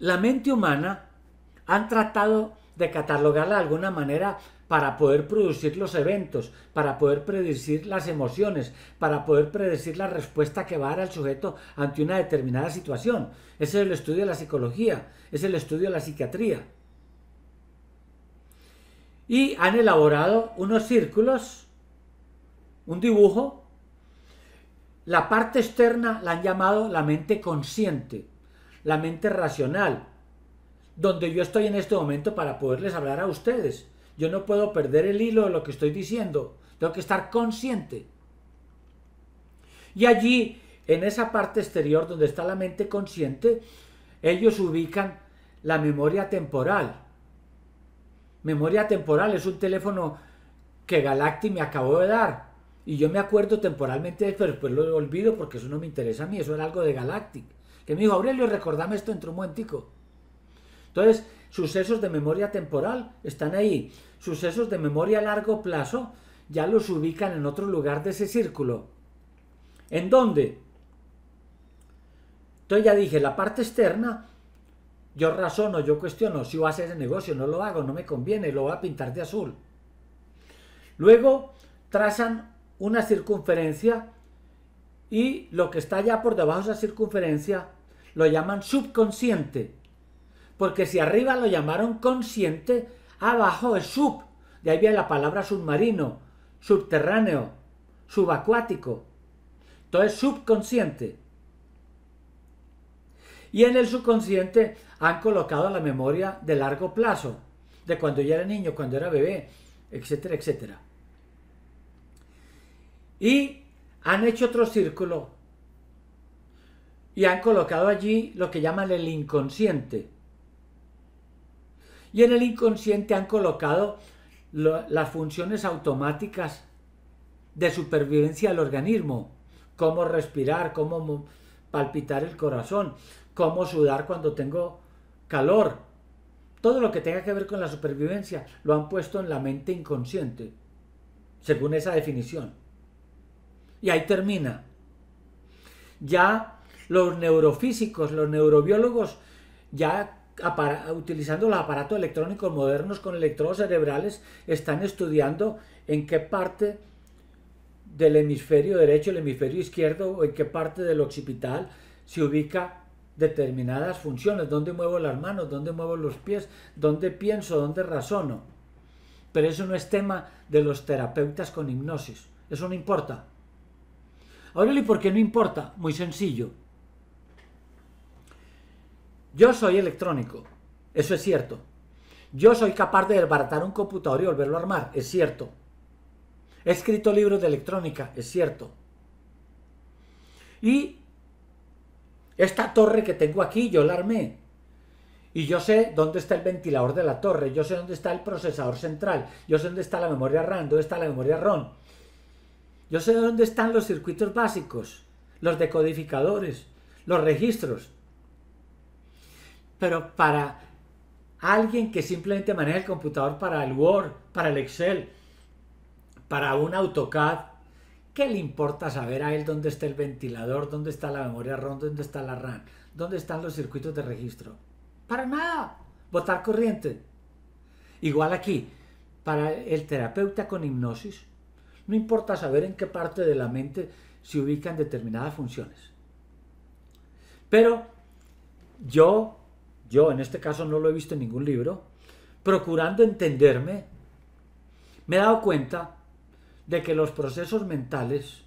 la mente humana han tratado de catalogarla de alguna manera para poder producir los eventos, para poder predecir las emociones, para poder predecir la respuesta que va a dar el sujeto ante una determinada situación. Ese es el estudio de la psicología, es el estudio de la psiquiatría. Y han elaborado unos círculos, un dibujo. La parte externa la han llamado la mente consciente la mente racional, donde yo estoy en este momento para poderles hablar a ustedes. Yo no puedo perder el hilo de lo que estoy diciendo, tengo que estar consciente. Y allí, en esa parte exterior donde está la mente consciente, ellos ubican la memoria temporal. Memoria temporal es un teléfono que Galactic me acabó de dar. Y yo me acuerdo temporalmente, pero después lo olvido porque eso no me interesa a mí, eso era algo de Galactic. Que me dijo, Aurelio, recordame esto entre un momentico. Entonces, sucesos de memoria temporal están ahí. Sucesos de memoria a largo plazo ya los ubican en otro lugar de ese círculo. ¿En dónde? Entonces ya dije, la parte externa, yo razono, yo cuestiono, si voy a hacer ese negocio, no lo hago, no me conviene, lo voy a pintar de azul. Luego trazan una circunferencia y lo que está ya por debajo de esa circunferencia lo llaman subconsciente. Porque si arriba lo llamaron consciente, abajo es sub. De ahí viene la palabra submarino, subterráneo, subacuático. todo es subconsciente. Y en el subconsciente han colocado la memoria de largo plazo, de cuando ya era niño, cuando era bebé, etcétera, etcétera. Y han hecho otro círculo y han colocado allí lo que llaman el inconsciente. Y en el inconsciente han colocado las funciones automáticas de supervivencia del organismo, cómo respirar, cómo palpitar el corazón, cómo sudar cuando tengo calor. Todo lo que tenga que ver con la supervivencia lo han puesto en la mente inconsciente, según esa definición. Y ahí termina. Ya los neurofísicos, los neurobiólogos, ya utilizando los aparatos electrónicos modernos con electrodos cerebrales, están estudiando en qué parte del hemisferio derecho, el hemisferio izquierdo o en qué parte del occipital se ubica determinadas funciones, dónde muevo las manos, dónde muevo los pies, dónde pienso, dónde razono. Pero eso no es tema de los terapeutas con hipnosis, eso no importa. Ahora, ¿y por qué no importa? Muy sencillo. Yo soy electrónico, eso es cierto. Yo soy capaz de desbaratar un computador y volverlo a armar, es cierto. He escrito libros de electrónica, es cierto. Y esta torre que tengo aquí, yo la armé. Y yo sé dónde está el ventilador de la torre, yo sé dónde está el procesador central, yo sé dónde está la memoria RAM, dónde está la memoria ROM. Yo sé dónde están los circuitos básicos, los decodificadores, los registros pero para alguien que simplemente maneja el computador para el Word, para el Excel, para un AutoCAD, ¿qué le importa saber a él dónde está el ventilador, dónde está la memoria ROM, dónde está la RAM, dónde están los circuitos de registro? Para nada, botar corriente. Igual aquí, para el terapeuta con hipnosis, no importa saber en qué parte de la mente se ubican determinadas funciones. Pero yo yo en este caso no lo he visto en ningún libro, procurando entenderme, me he dado cuenta de que los procesos mentales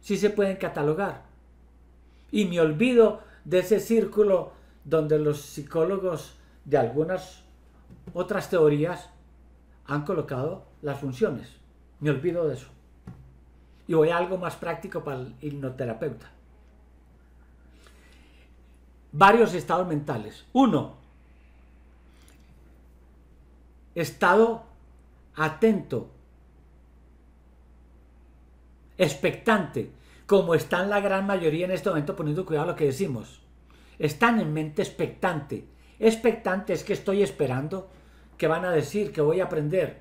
sí se pueden catalogar. Y me olvido de ese círculo donde los psicólogos de algunas otras teorías han colocado las funciones. Me olvido de eso. Y voy a algo más práctico para el hipnoterapeuta varios estados mentales. Uno, estado atento, expectante, como están la gran mayoría en este momento poniendo cuidado lo que decimos. Están en mente expectante. Expectante es que estoy esperando que van a decir, que voy a aprender.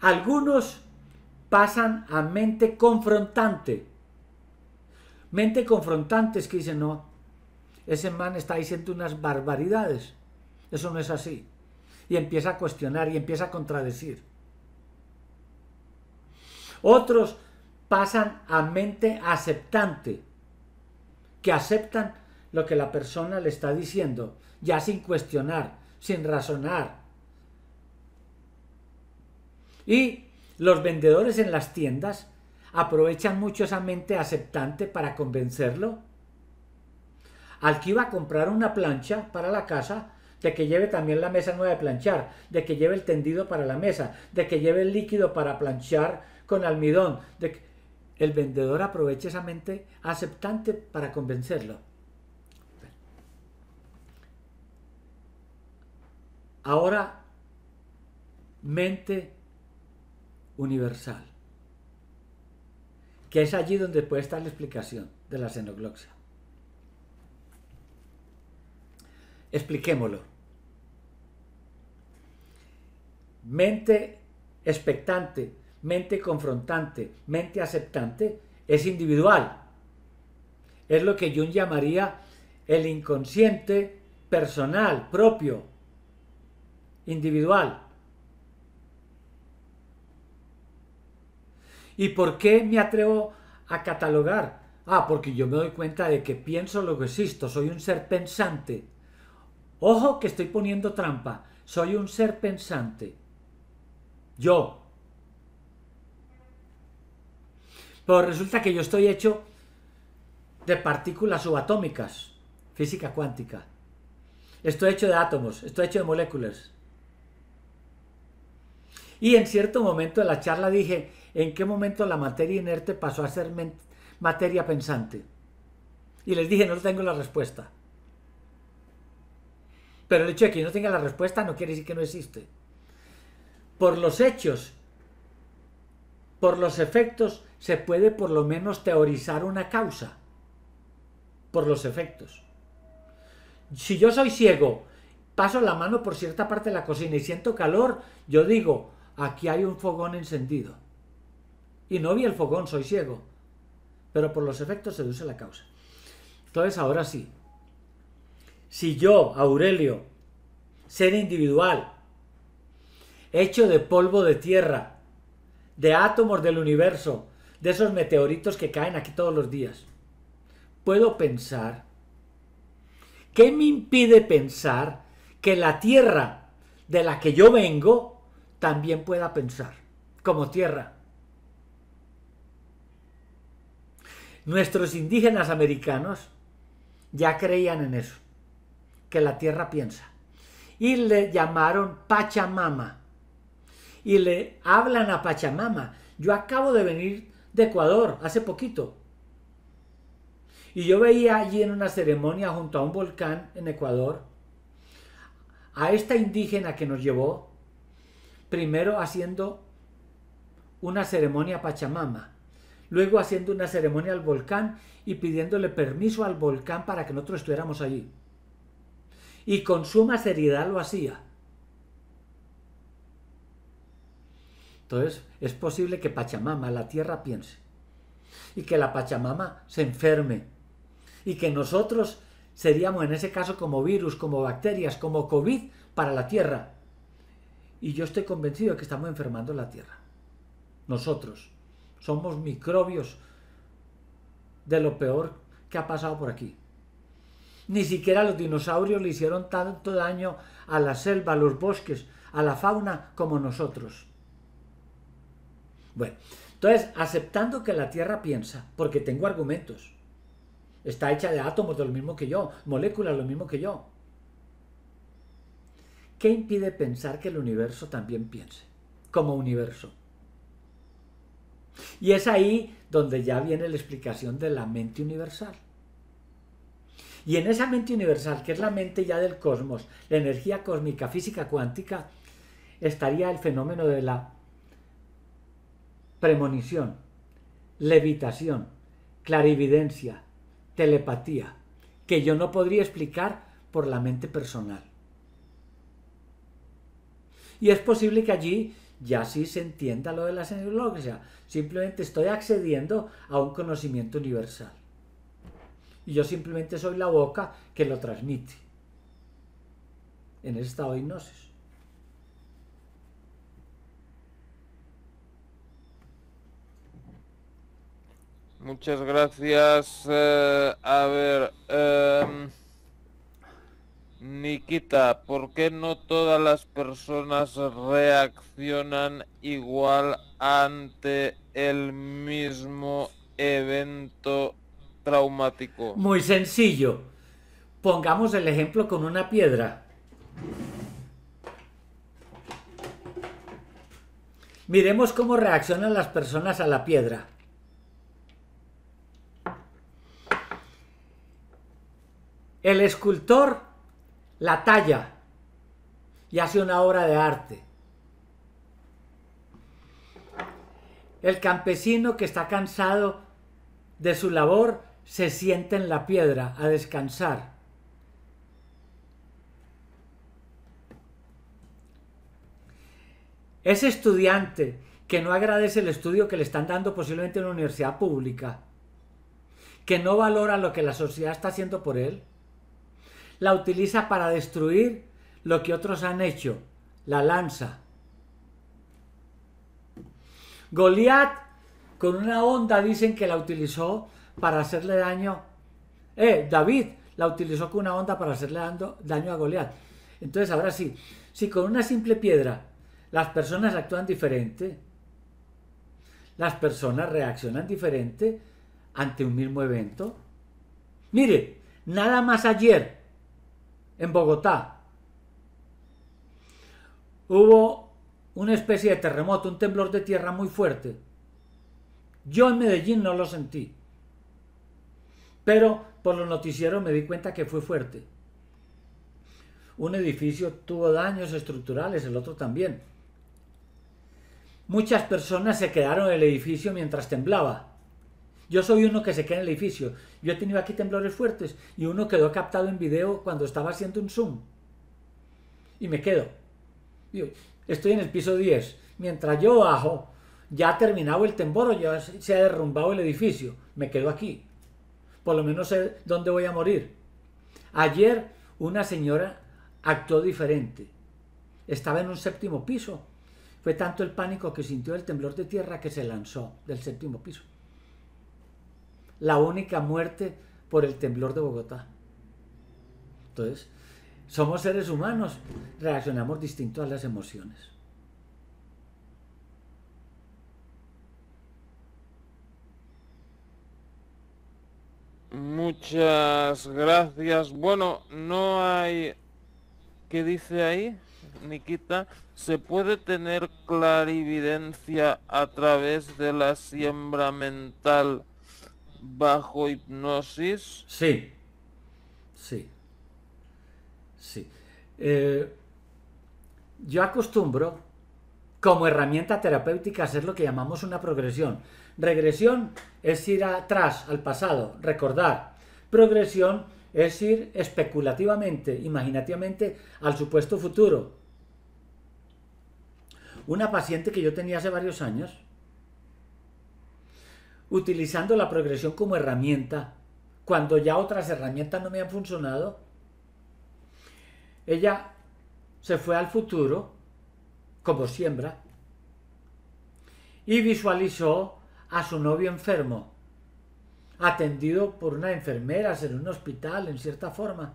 Algunos pasan a mente confrontante Mente confrontantes que dicen, no, ese man está diciendo unas barbaridades. Eso no es así. Y empieza a cuestionar y empieza a contradecir. Otros pasan a mente aceptante, que aceptan lo que la persona le está diciendo, ya sin cuestionar, sin razonar. Y los vendedores en las tiendas aprovechan mucho esa mente aceptante para convencerlo. Al que iba a comprar una plancha para la casa, de que lleve también la mesa nueva de planchar, de que lleve el tendido para la mesa, de que lleve el líquido para planchar con almidón. De que... El vendedor aprovecha esa mente aceptante para convencerlo. Ahora, mente universal que es allí donde puede estar la explicación de la xenogloxia. Expliquémoslo. Mente expectante, mente confrontante, mente aceptante es individual. Es lo que Jung llamaría el inconsciente personal, propio, individual. ¿Y por qué me atrevo a catalogar? Ah, porque yo me doy cuenta de que pienso lo que existo, soy un ser pensante. Ojo que estoy poniendo trampa, soy un ser pensante. Yo. Pero resulta que yo estoy hecho de partículas subatómicas, física cuántica. Estoy hecho de átomos, estoy hecho de moléculas. Y en cierto momento de la charla dije, en qué momento la materia inerte pasó a ser materia pensante. Y les dije, no tengo la respuesta. Pero el hecho de que yo no tenga la respuesta no quiere decir que no existe. Por los hechos, por los efectos, se puede por lo menos teorizar una causa. Por los efectos. Si yo soy ciego, paso la mano por cierta parte de la cocina y siento calor, yo digo, aquí hay un fogón encendido. Y no vi el fogón, soy ciego. Pero por los efectos seduce la causa. Entonces, ahora sí. Si yo, Aurelio, ser individual, hecho de polvo de tierra, de átomos del universo, de esos meteoritos que caen aquí todos los días, puedo pensar, ¿qué me impide pensar que la tierra de la que yo vengo también pueda pensar como tierra? Nuestros indígenas americanos ya creían en eso, que la tierra piensa. Y le llamaron Pachamama. Y le hablan a Pachamama. Yo acabo de venir de Ecuador hace poquito. Y yo veía allí en una ceremonia junto a un volcán en Ecuador a esta indígena que nos llevó, primero haciendo una ceremonia Pachamama luego haciendo una ceremonia al volcán y pidiéndole permiso al volcán para que nosotros estuviéramos allí. Y con suma seriedad lo hacía. Entonces, es posible que Pachamama, la tierra, piense. Y que la Pachamama se enferme. Y que nosotros seríamos en ese caso como virus, como bacterias, como COVID para la tierra. Y yo estoy convencido de que estamos enfermando la tierra. Nosotros. Somos microbios de lo peor que ha pasado por aquí. Ni siquiera los dinosaurios le hicieron tanto daño a la selva, a los bosques, a la fauna como nosotros. Bueno, entonces, aceptando que la Tierra piensa, porque tengo argumentos, está hecha de átomos de lo mismo que yo, moléculas lo mismo que yo. ¿Qué impide pensar que el universo también piense como universo? Y es ahí donde ya viene la explicación de la mente universal. Y en esa mente universal, que es la mente ya del cosmos, la energía cósmica, física cuántica, estaría el fenómeno de la premonición, levitación, clarividencia, telepatía, que yo no podría explicar por la mente personal. Y es posible que allí ya así se entienda lo de la sensibilidad. Simplemente estoy accediendo a un conocimiento universal. Y yo simplemente soy la boca que lo transmite. En ese estado de hipnosis. Muchas gracias. Eh, a ver. Em, Nikita, ¿por qué no todas las personas reaccionan igual ante el mismo evento traumático? Muy sencillo. Pongamos el ejemplo con una piedra. Miremos cómo reaccionan las personas a la piedra. El escultor la talla y hace una obra de arte. El campesino que está cansado de su labor se siente en la piedra a descansar. Ese estudiante que no agradece el estudio que le están dando posiblemente en una universidad pública, que no valora lo que la sociedad está haciendo por él, la utiliza para destruir lo que otros han hecho, la lanza. Goliat, con una onda, dicen que la utilizó para hacerle daño. Eh, David la utilizó con una onda para hacerle daño a Goliat. Entonces, ahora sí, si con una simple piedra las personas actúan diferente, las personas reaccionan diferente ante un mismo evento. Mire, nada más ayer en Bogotá. Hubo una especie de terremoto, un temblor de tierra muy fuerte. Yo en Medellín no lo sentí. Pero por los noticieros me di cuenta que fue fuerte. Un edificio tuvo daños estructurales, el otro también. Muchas personas se quedaron en el edificio mientras temblaba. Yo soy uno que se queda en el edificio. Yo he tenido aquí temblores fuertes y uno quedó captado en video cuando estaba haciendo un zoom. Y me quedo. estoy en el piso 10. Mientras yo bajo, ya ha terminado el temblor, ya se ha derrumbado el edificio. Me quedo aquí. Por lo menos sé dónde voy a morir. Ayer una señora actuó diferente. Estaba en un séptimo piso. Fue tanto el pánico que sintió el temblor de tierra que se lanzó del séptimo piso la única muerte por el temblor de Bogotá. Entonces, somos seres humanos, reaccionamos distinto a las emociones. Muchas gracias. Bueno, no hay... ¿Qué dice ahí, Nikita? ¿Se puede tener clarividencia a través de la siembra mental? bajo hipnosis? Sí, sí, sí. Eh, yo acostumbro, como herramienta terapéutica, hacer lo que llamamos una progresión. Regresión es ir atrás, al pasado, recordar. Progresión es ir especulativamente, imaginativamente, al supuesto futuro. Una paciente que yo tenía hace varios años, utilizando la progresión como herramienta, cuando ya otras herramientas no me han funcionado. Ella se fue al futuro, como siembra, y visualizó a su novio enfermo, atendido por una enfermera en un hospital, en cierta forma,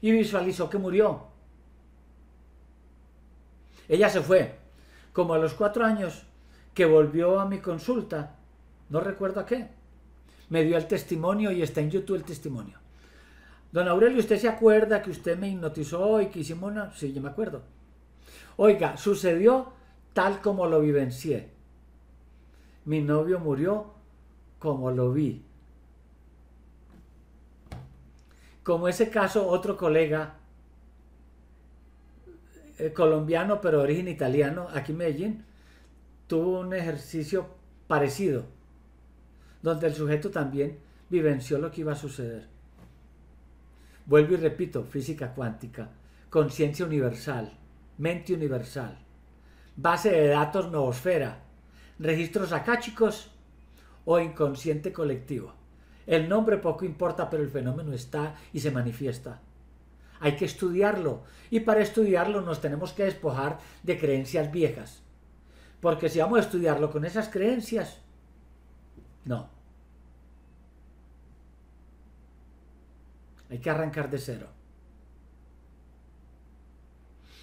y visualizó que murió. Ella se fue, como a los cuatro años, que volvió a mi consulta no recuerdo a qué. Me dio el testimonio y está en YouTube el testimonio. Don Aurelio, ¿usted se acuerda que usted me hipnotizó y que hicimos una...? Sí, yo me acuerdo. Oiga, sucedió tal como lo vivencié. Mi novio murió como lo vi. Como ese caso, otro colega eh, colombiano, pero de origen italiano, aquí en Medellín, tuvo un ejercicio parecido donde el sujeto también vivenció lo que iba a suceder. Vuelvo y repito, física cuántica, conciencia universal, mente universal, base de datos noosfera, registros acáchicos o inconsciente colectivo. El nombre poco importa, pero el fenómeno está y se manifiesta. Hay que estudiarlo y para estudiarlo nos tenemos que despojar de creencias viejas. Porque si vamos a estudiarlo con esas creencias, no. Hay que arrancar de cero.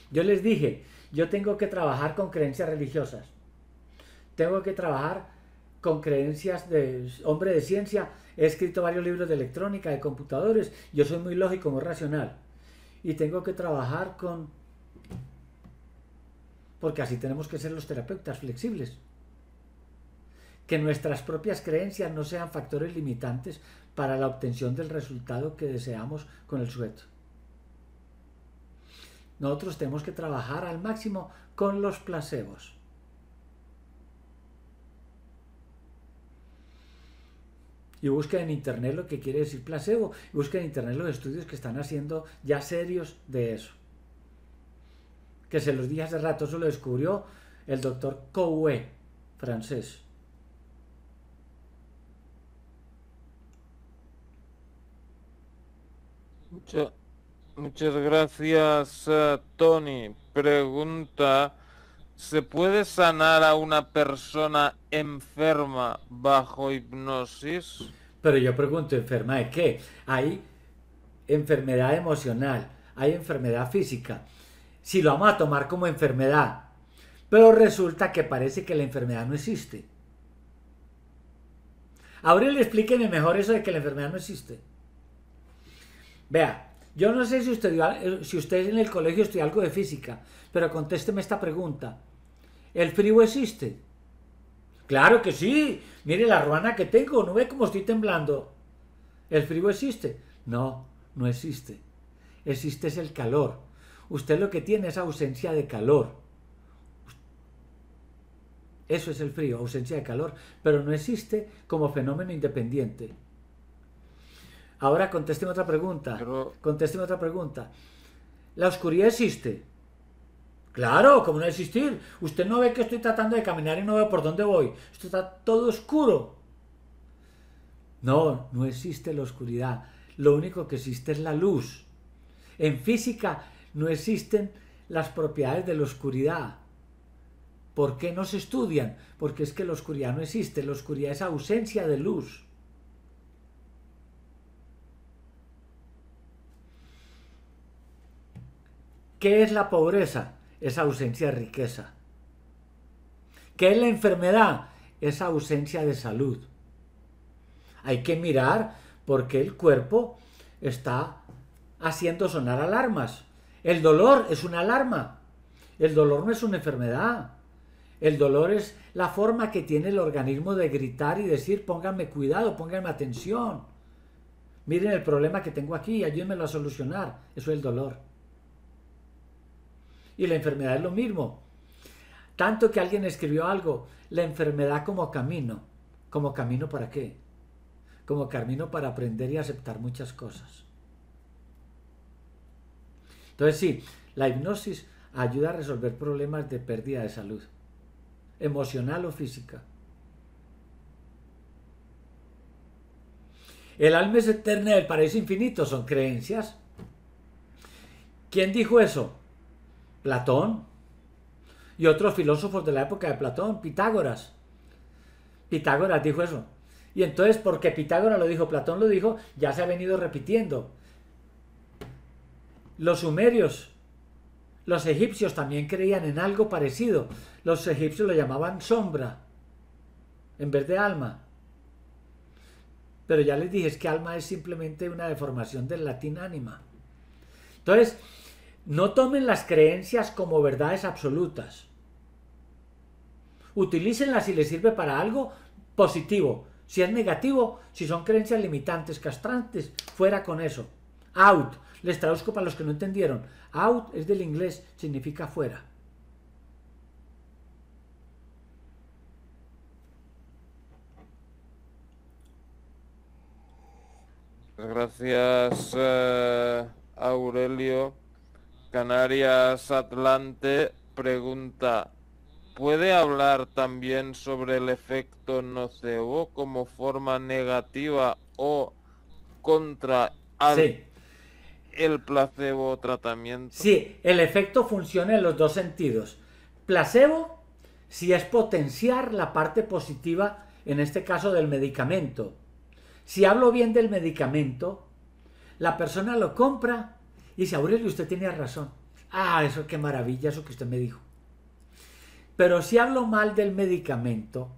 Yo les dije, yo tengo que trabajar con creencias religiosas. Tengo que trabajar con creencias de hombre de ciencia. He escrito varios libros de electrónica, de computadores. Yo soy muy lógico, muy racional. Y tengo que trabajar con... Porque así tenemos que ser los terapeutas flexibles que nuestras propias creencias no sean factores limitantes para la obtención del resultado que deseamos con el sueto. Nosotros tenemos que trabajar al máximo con los placebos. Y busca en internet lo que quiere decir placebo. busca en internet los estudios que están haciendo ya serios de eso. Que se los dije hace rato, eso lo descubrió el doctor Coué, francés. muchas gracias, eh, Tony. Pregunta, ¿se puede sanar a una persona enferma bajo hipnosis? Pero yo pregunto, ¿enferma de qué? Hay enfermedad emocional, hay enfermedad física. Si lo vamos a tomar como enfermedad, pero resulta que parece que la enfermedad no existe. Ahora le explíqueme mejor eso de que la enfermedad no existe. Vea, yo no sé eh, si usted, en el colegio estudia algo de física, pero contésteme esta pregunta. ¿El frío existe? Claro que sí. Mire la ruana que tengo, ¿no ve cómo estoy temblando? ¿El frío existe? No, no existe. Existe es el calor. Usted lo que tiene es ausencia de calor. Eso es el frío, ausencia de calor, pero no existe como fenómeno independiente. Ahora contésteme otra pregunta. Conteste otra pregunta. ¿La oscuridad existe? Claro, como no existir. Usted no ve que estoy tratando de caminar y no ve por dónde voy. Esto está todo oscuro. No, no existe la oscuridad. Lo único que existe es la luz. En física no existen las propiedades de la oscuridad. ¿Por qué no se estudian? Porque es que la oscuridad no existe. La oscuridad es ausencia de luz. ¿Qué es la pobreza? Es ausencia de riqueza. ¿Qué es la enfermedad? Es ausencia de salud. Hay que mirar porque el cuerpo está haciendo sonar alarmas. El dolor es una alarma. El dolor no es una enfermedad. El dolor es la forma que tiene el organismo de gritar y decir, pónganme cuidado, pónganme atención. Miren el problema que tengo aquí, ayúdenmelo a solucionar. Eso es el dolor. Y la enfermedad es lo mismo. Tanto que alguien escribió algo, la enfermedad como camino. ¿Como camino para qué? Como camino para aprender y aceptar muchas cosas. Entonces sí, la hipnosis ayuda a resolver problemas de pérdida de salud, emocional o física. El alma es eterna el paraíso infinito, son creencias. ¿Quién dijo eso? Platón y otros filósofos de la época de Platón, Pitágoras. Pitágoras dijo eso. Y entonces, porque Pitágoras lo dijo, Platón lo dijo, ya se ha venido repitiendo. Los sumerios, los egipcios también creían en algo parecido. Los egipcios lo llamaban sombra, en vez de alma. Pero ya les dije, es que alma es simplemente una deformación del latín ánima. Entonces, no tomen las creencias como verdades absolutas. Utilícenlas si les sirve para algo positivo. Si es negativo, si son creencias limitantes, castrantes, fuera con eso. Out. Les traduzco para los que no entendieron. Out es del inglés, significa fuera. Gracias, eh, Aurelio. Canarias Atlante pregunta, ¿puede hablar también sobre el efecto nocebo como forma negativa o contra el placebo tratamiento? Sí, el efecto funciona en los dos sentidos. Placebo, si es potenciar la parte positiva, en este caso del medicamento. Si hablo bien del medicamento, la persona lo compra y si Aurelio, usted tenía razón. Ah, eso qué maravilla, eso que usted me dijo. Pero si hablo mal del medicamento,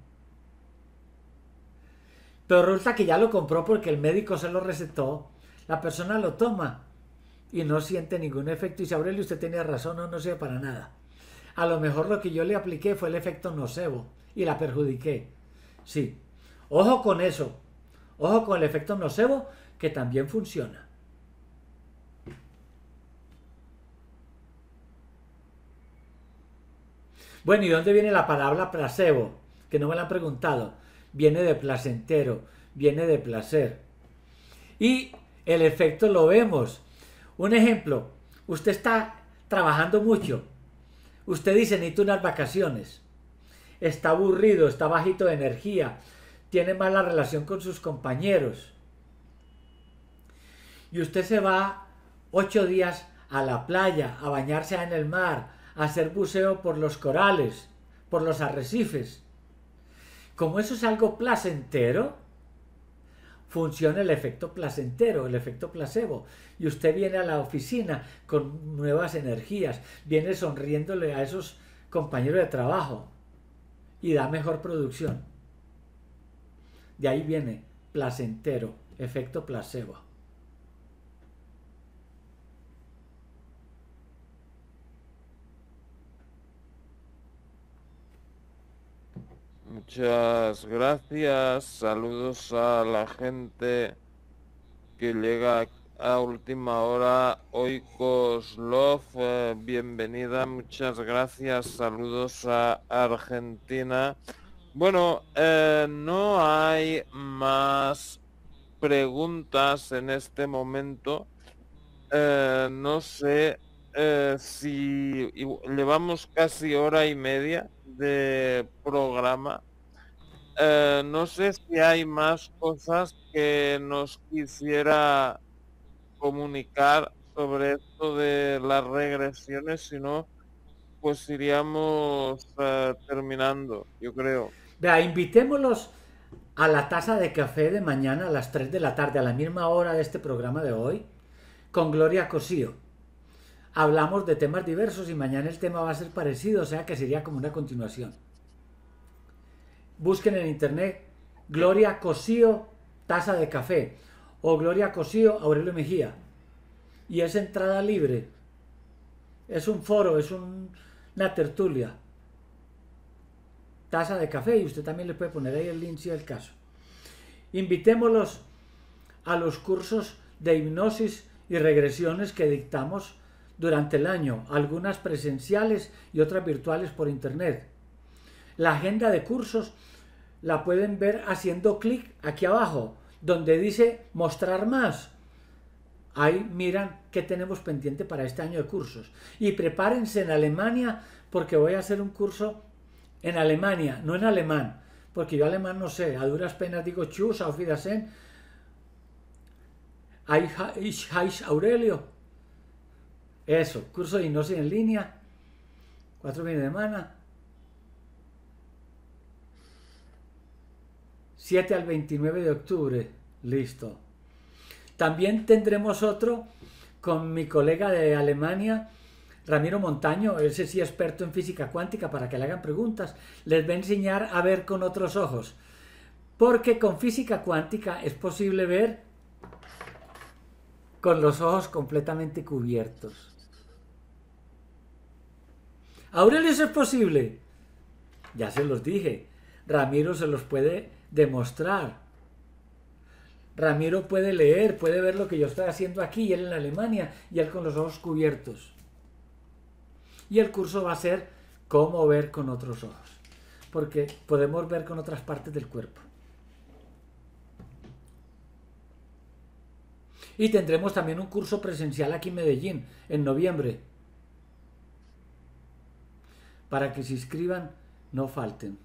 pero resulta que ya lo compró porque el médico se lo recetó, la persona lo toma y no siente ningún efecto. Y si Aurelio, usted tenía razón, no, no sirve para nada. A lo mejor lo que yo le apliqué fue el efecto nocebo y la perjudiqué. Sí, ojo con eso, ojo con el efecto nocebo que también funciona. Bueno, ¿y dónde viene la palabra placebo? Que no me la han preguntado. Viene de placentero, viene de placer. Y el efecto lo vemos. Un ejemplo, usted está trabajando mucho. Usted dice, necesito unas vacaciones. Está aburrido, está bajito de energía, tiene mala relación con sus compañeros. Y usted se va ocho días a la playa, a bañarse en el mar, hacer buceo por los corales, por los arrecifes. Como eso es algo placentero, funciona el efecto placentero, el efecto placebo. Y usted viene a la oficina con nuevas energías, viene sonriéndole a esos compañeros de trabajo y da mejor producción. De ahí viene placentero, efecto placebo. Muchas gracias. Saludos a la gente que llega a última hora. Hoy Koslov, eh, bienvenida. Muchas gracias. Saludos a Argentina. Bueno, eh, no hay más preguntas en este momento. Eh, no sé si llevamos casi hora y media de programa eh, no sé si hay más cosas que nos quisiera comunicar sobre esto de las regresiones, si no, pues iríamos eh, terminando, yo creo. Vea, invitémoslos a la taza de café de mañana a las 3 de la tarde, a la misma hora de este programa de hoy, con Gloria Cosío. Hablamos de temas diversos y mañana el tema va a ser parecido, o sea que sería como una continuación busquen en internet Gloria Cosío Taza de Café o Gloria Cosío Aurelio Mejía. Y es entrada libre. Es un foro, es una tertulia. Taza de café y usted también le puede poner ahí el link si es el caso. Invitémoslos a los cursos de hipnosis y regresiones que dictamos durante el año, algunas presenciales y otras virtuales por internet. La agenda de cursos la pueden ver haciendo clic aquí abajo, donde dice mostrar más. Ahí miran qué tenemos pendiente para este año de cursos. Y prepárense en Alemania porque voy a hacer un curso en Alemania, no en alemán, porque yo alemán no sé, a duras penas digo chus auf Wiedersehen, ich heiße Aurelio. Eso, curso de hipnosis en línea, cuatro mil de semana, 7 al 29 de octubre. Listo. También tendremos otro con mi colega de Alemania, Ramiro Montaño. Él es sí experto en física cuántica para que le hagan preguntas. Les va a enseñar a ver con otros ojos. Porque con física cuántica es posible ver con los ojos completamente cubiertos. Aurelio, es posible? Ya se los dije. Ramiro se los puede demostrar. Ramiro puede leer, puede ver lo que yo estoy haciendo aquí, y él en Alemania, y él con los ojos cubiertos. Y el curso va a ser cómo ver con otros ojos, porque podemos ver con otras partes del cuerpo. Y tendremos también un curso presencial aquí en Medellín, en noviembre, para que se inscriban, no falten.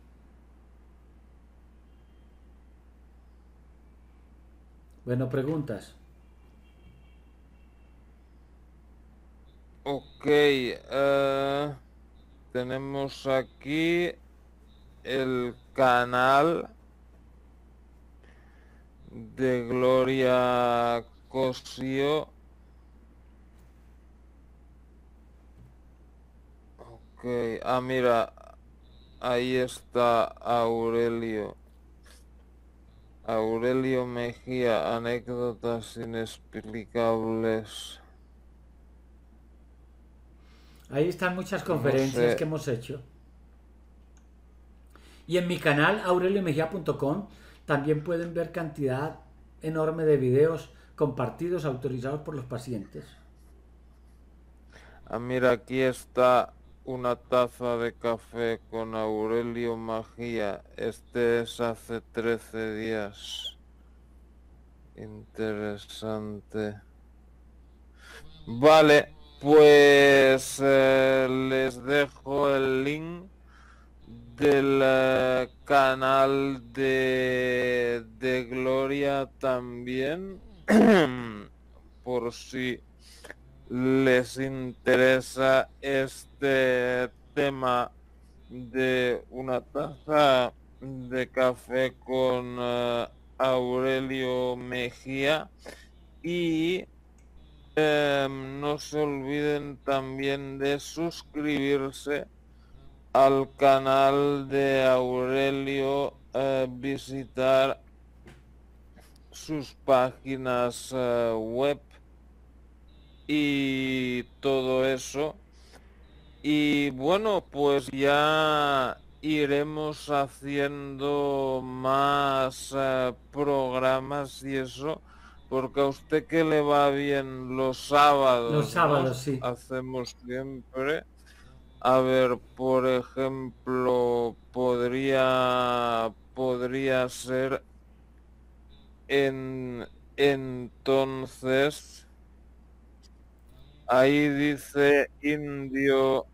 Bueno, preguntas. Ok, eh, tenemos aquí el canal de Gloria Cosio. Okay, ah, mira, ahí está Aurelio. Aurelio Mejía, anécdotas inexplicables. Ahí están muchas conferencias que hemos hecho. Y en mi canal, aureliomejia.com, también pueden ver cantidad enorme de videos compartidos, autorizados por los pacientes. Ah, mira, aquí está una taza de café con Aurelio Magia Este es hace 13 días. Interesante. Vale, pues eh, les dejo el link del eh, canal de, de Gloria también. por si les interesa este tema de una taza de café con eh, Aurelio Mejía y em, no se olviden también de suscribirse al canal de Aurelio, eh, visitar sus páginas eh, web y todo eso. Y bueno, pues ya iremos haciendo más eh, programas y eso, porque a usted que le va bien los sábados. Los sábados, sí. Hacemos siempre. A ver, por ejemplo, podría podría ser en entonces Ahí dice Indio,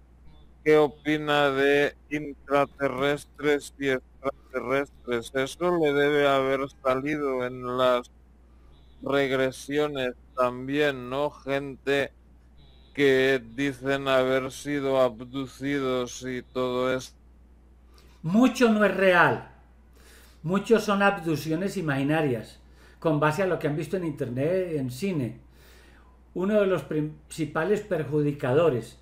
¿qué opina de intraterrestres y extraterrestres? Eso le debe haber salido en las regresiones también, ¿no? Gente que dicen haber sido abducidos y todo esto. Mucho no es real. Muchos son abducciones imaginarias, con base a lo que han visto en internet, en cine uno de los principales perjudicadores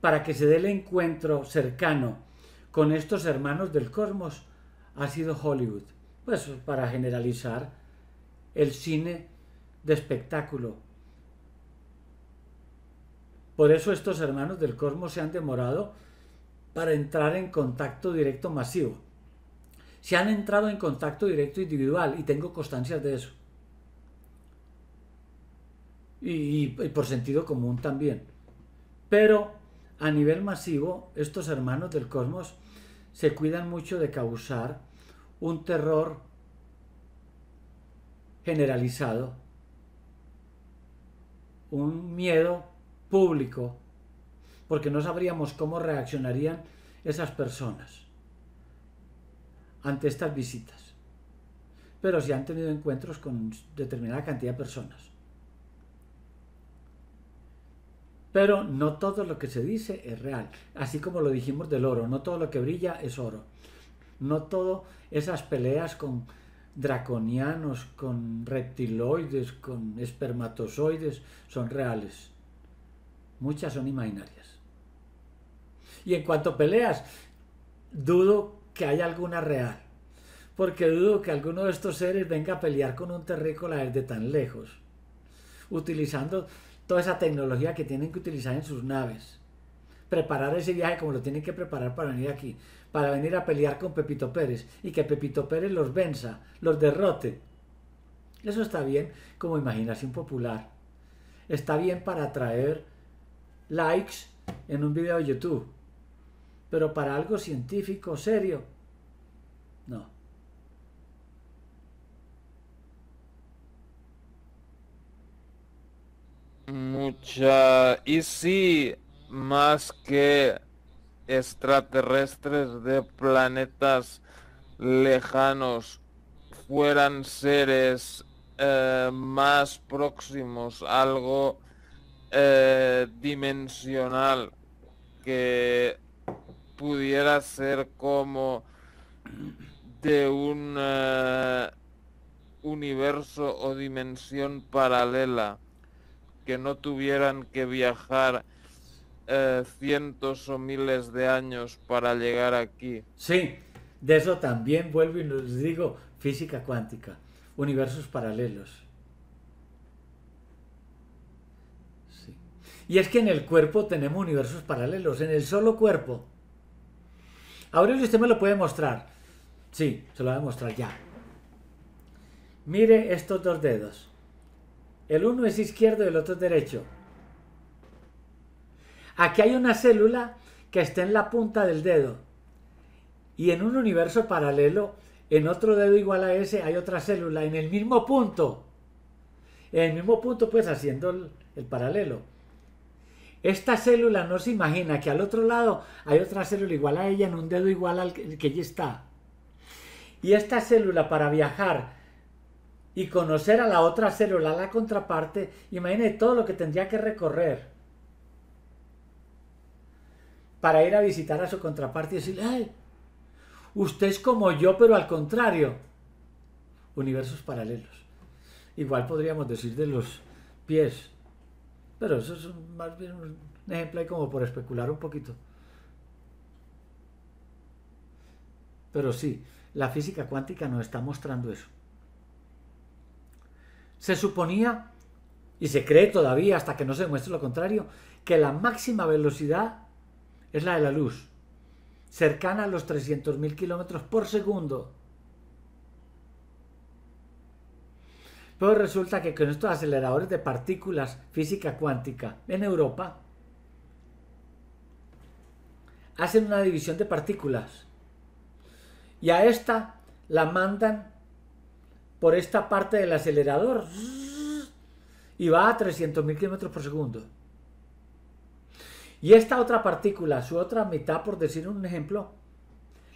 para que se dé el encuentro cercano con estos hermanos del cosmos ha sido Hollywood. Pues para generalizar el cine de espectáculo. Por eso estos hermanos del cosmos se han demorado para entrar en contacto directo masivo. Se han entrado en contacto directo individual y tengo constancias de eso y, por sentido común también. Pero a nivel masivo, estos hermanos del cosmos se cuidan mucho de causar un terror generalizado, un miedo público, porque no sabríamos cómo reaccionarían esas personas ante estas visitas. Pero si han tenido encuentros con determinada cantidad de personas. Pero no todo lo que se dice es real. Así como lo dijimos del oro, no todo lo que brilla es oro. No todo esas peleas con draconianos, con reptiloides, con espermatozoides son reales. Muchas son imaginarias. Y en cuanto a peleas, dudo que haya alguna real. Porque dudo que alguno de estos seres venga a pelear con un terrícola desde tan lejos. Utilizando toda esa tecnología que tienen que utilizar en sus naves. Preparar ese viaje como lo tienen que preparar para venir aquí, para venir a pelear con Pepito Pérez y que Pepito Pérez los venza, los derrote. Eso está bien como imaginación popular. Está bien para atraer likes en un video de YouTube. Pero para algo científico, serio, no. Mucha. Y si más que extraterrestres de planetas lejanos fueran seres eh, más próximos, algo eh, dimensional que pudiera ser como de un eh, universo o dimensión paralela no tuvieran que viajar eh, cientos o miles de años para llegar aquí. Sí, de eso también vuelvo y les digo física cuántica, universos paralelos. Sí. Y es que en el cuerpo tenemos universos paralelos, en el solo cuerpo. Aurelio, usted me lo puede mostrar. Sí, se lo voy a mostrar ya. Mire estos dos dedos. El uno es izquierdo y el otro es derecho. Aquí hay una célula que está en la punta del dedo. Y en un universo paralelo, en otro dedo igual a ese, hay otra célula en el mismo punto. En el mismo punto, pues haciendo el, paralelo. Esta célula no se imagina que al otro lado hay otra célula igual a ella en un dedo igual al que, ella está. Y esta célula para viajar y conocer a la otra célula, a la contraparte, imagínate todo lo que tendría que recorrer para ir a visitar a su contraparte y decirle, ay, usted es como yo, pero al contrario, universos paralelos. Igual podríamos decir de los pies, pero eso es más bien un ejemplo ahí como por especular un poquito. Pero sí, la física cuántica nos está mostrando eso. Se suponía, y se cree todavía hasta que no se demuestre lo contrario, que la máxima velocidad es la de la luz, cercana a los 300.000 kilómetros por segundo. Pero resulta que con estos aceleradores de partículas física cuántica en Europa, hacen una división de partículas y a esta la mandan por esta parte del acelerador y va a 300.000 kilómetros por segundo. Y esta otra partícula, su otra mitad, por decir un ejemplo,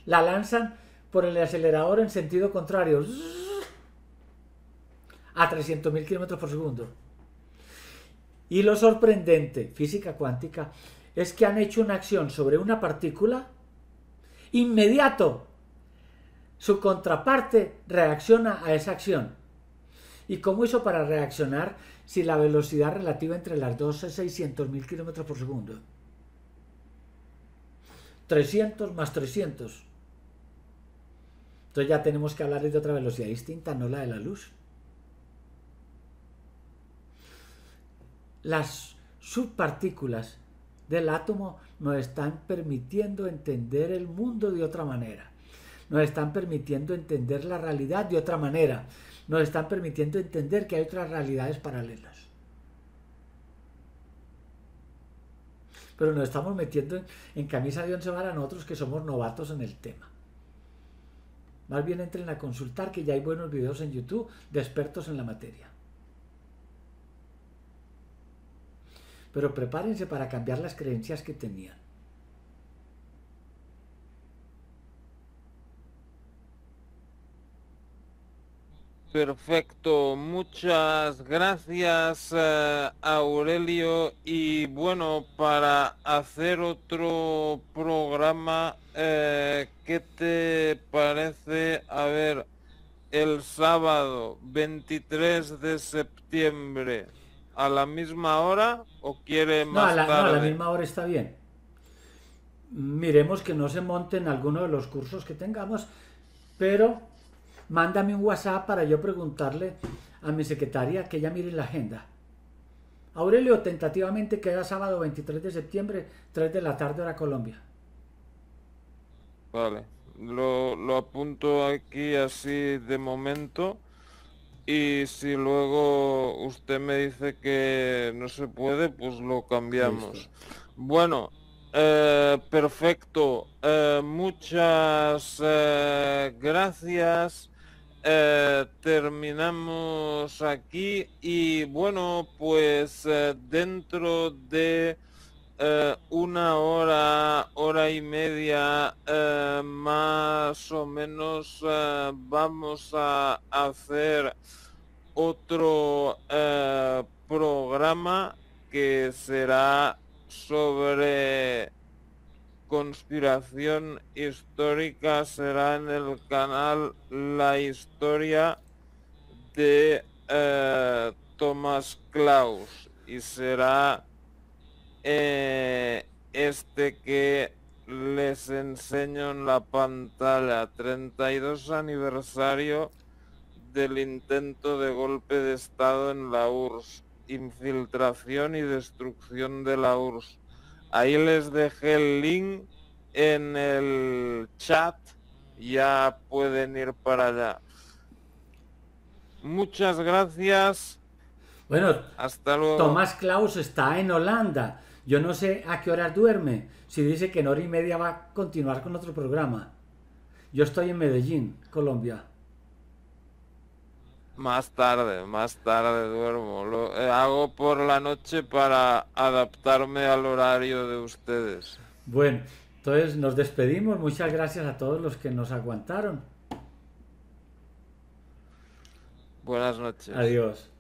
la lanzan por el acelerador en sentido contrario a 300.000 kilómetros por segundo. Y lo sorprendente, física cuántica, es que han hecho una acción sobre una partícula inmediato su contraparte reacciona a esa acción. ¿Y cómo hizo para reaccionar si la velocidad relativa entre las dos es 600.000 kilómetros por segundo? 300 más 300. Entonces ya tenemos que hablar de otra velocidad distinta, no la de la luz. Las subpartículas del átomo nos están permitiendo entender el mundo de otra manera nos están permitiendo entender la realidad de otra manera, nos están permitiendo entender que hay otras realidades paralelas. Pero nos estamos metiendo en, camisa de once varas nosotros que somos novatos en el tema. Más bien entren a consultar que ya hay buenos videos en YouTube de expertos en la materia. Pero prepárense para cambiar las creencias que tenían. Perfecto, muchas gracias eh, Aurelio y bueno, para hacer otro programa, eh, ¿qué te parece? A ver, el sábado 23 de septiembre, ¿a la misma hora o quiere más a la, tarde? a la misma hora está bien. Miremos que no se monten algunos de los cursos que tengamos, pero mándame un WhatsApp para yo preguntarle a mi secretaria que ella mire la agenda. Aurelio, tentativamente queda sábado 23 de septiembre, 3 de la tarde hora Colombia. Vale, lo, apunto aquí así de momento. Y si luego usted me dice que no se puede, pues lo cambiamos. Bueno, eh, perfecto. Eh, muchas eh, gracias. Eh, terminamos aquí y bueno, pues eh, dentro de eh, una hora, hora y media más o menos vamos a hacer otro programa que será sobre conspiración histórica será en el canal La Historia de eh, Thomas Klaus y será eh, este que les enseño en la pantalla 32 aniversario del intento de golpe de estado en la URSS infiltración y destrucción de la URSS Ahí les dejé el link en el chat. Ya pueden ir para allá. Muchas gracias. Bueno, hasta luego. Tomás Klaus está en Holanda. Yo no sé a qué hora duerme. Si dice que en hora y media va a continuar con otro programa. Yo estoy en Medellín, Colombia. Más tarde, más tarde duermo. Lo eh, hago por la noche para adaptarme al horario de ustedes. Bueno, entonces nos despedimos. Muchas gracias a todos los que nos aguantaron. Buenas noches. Adiós.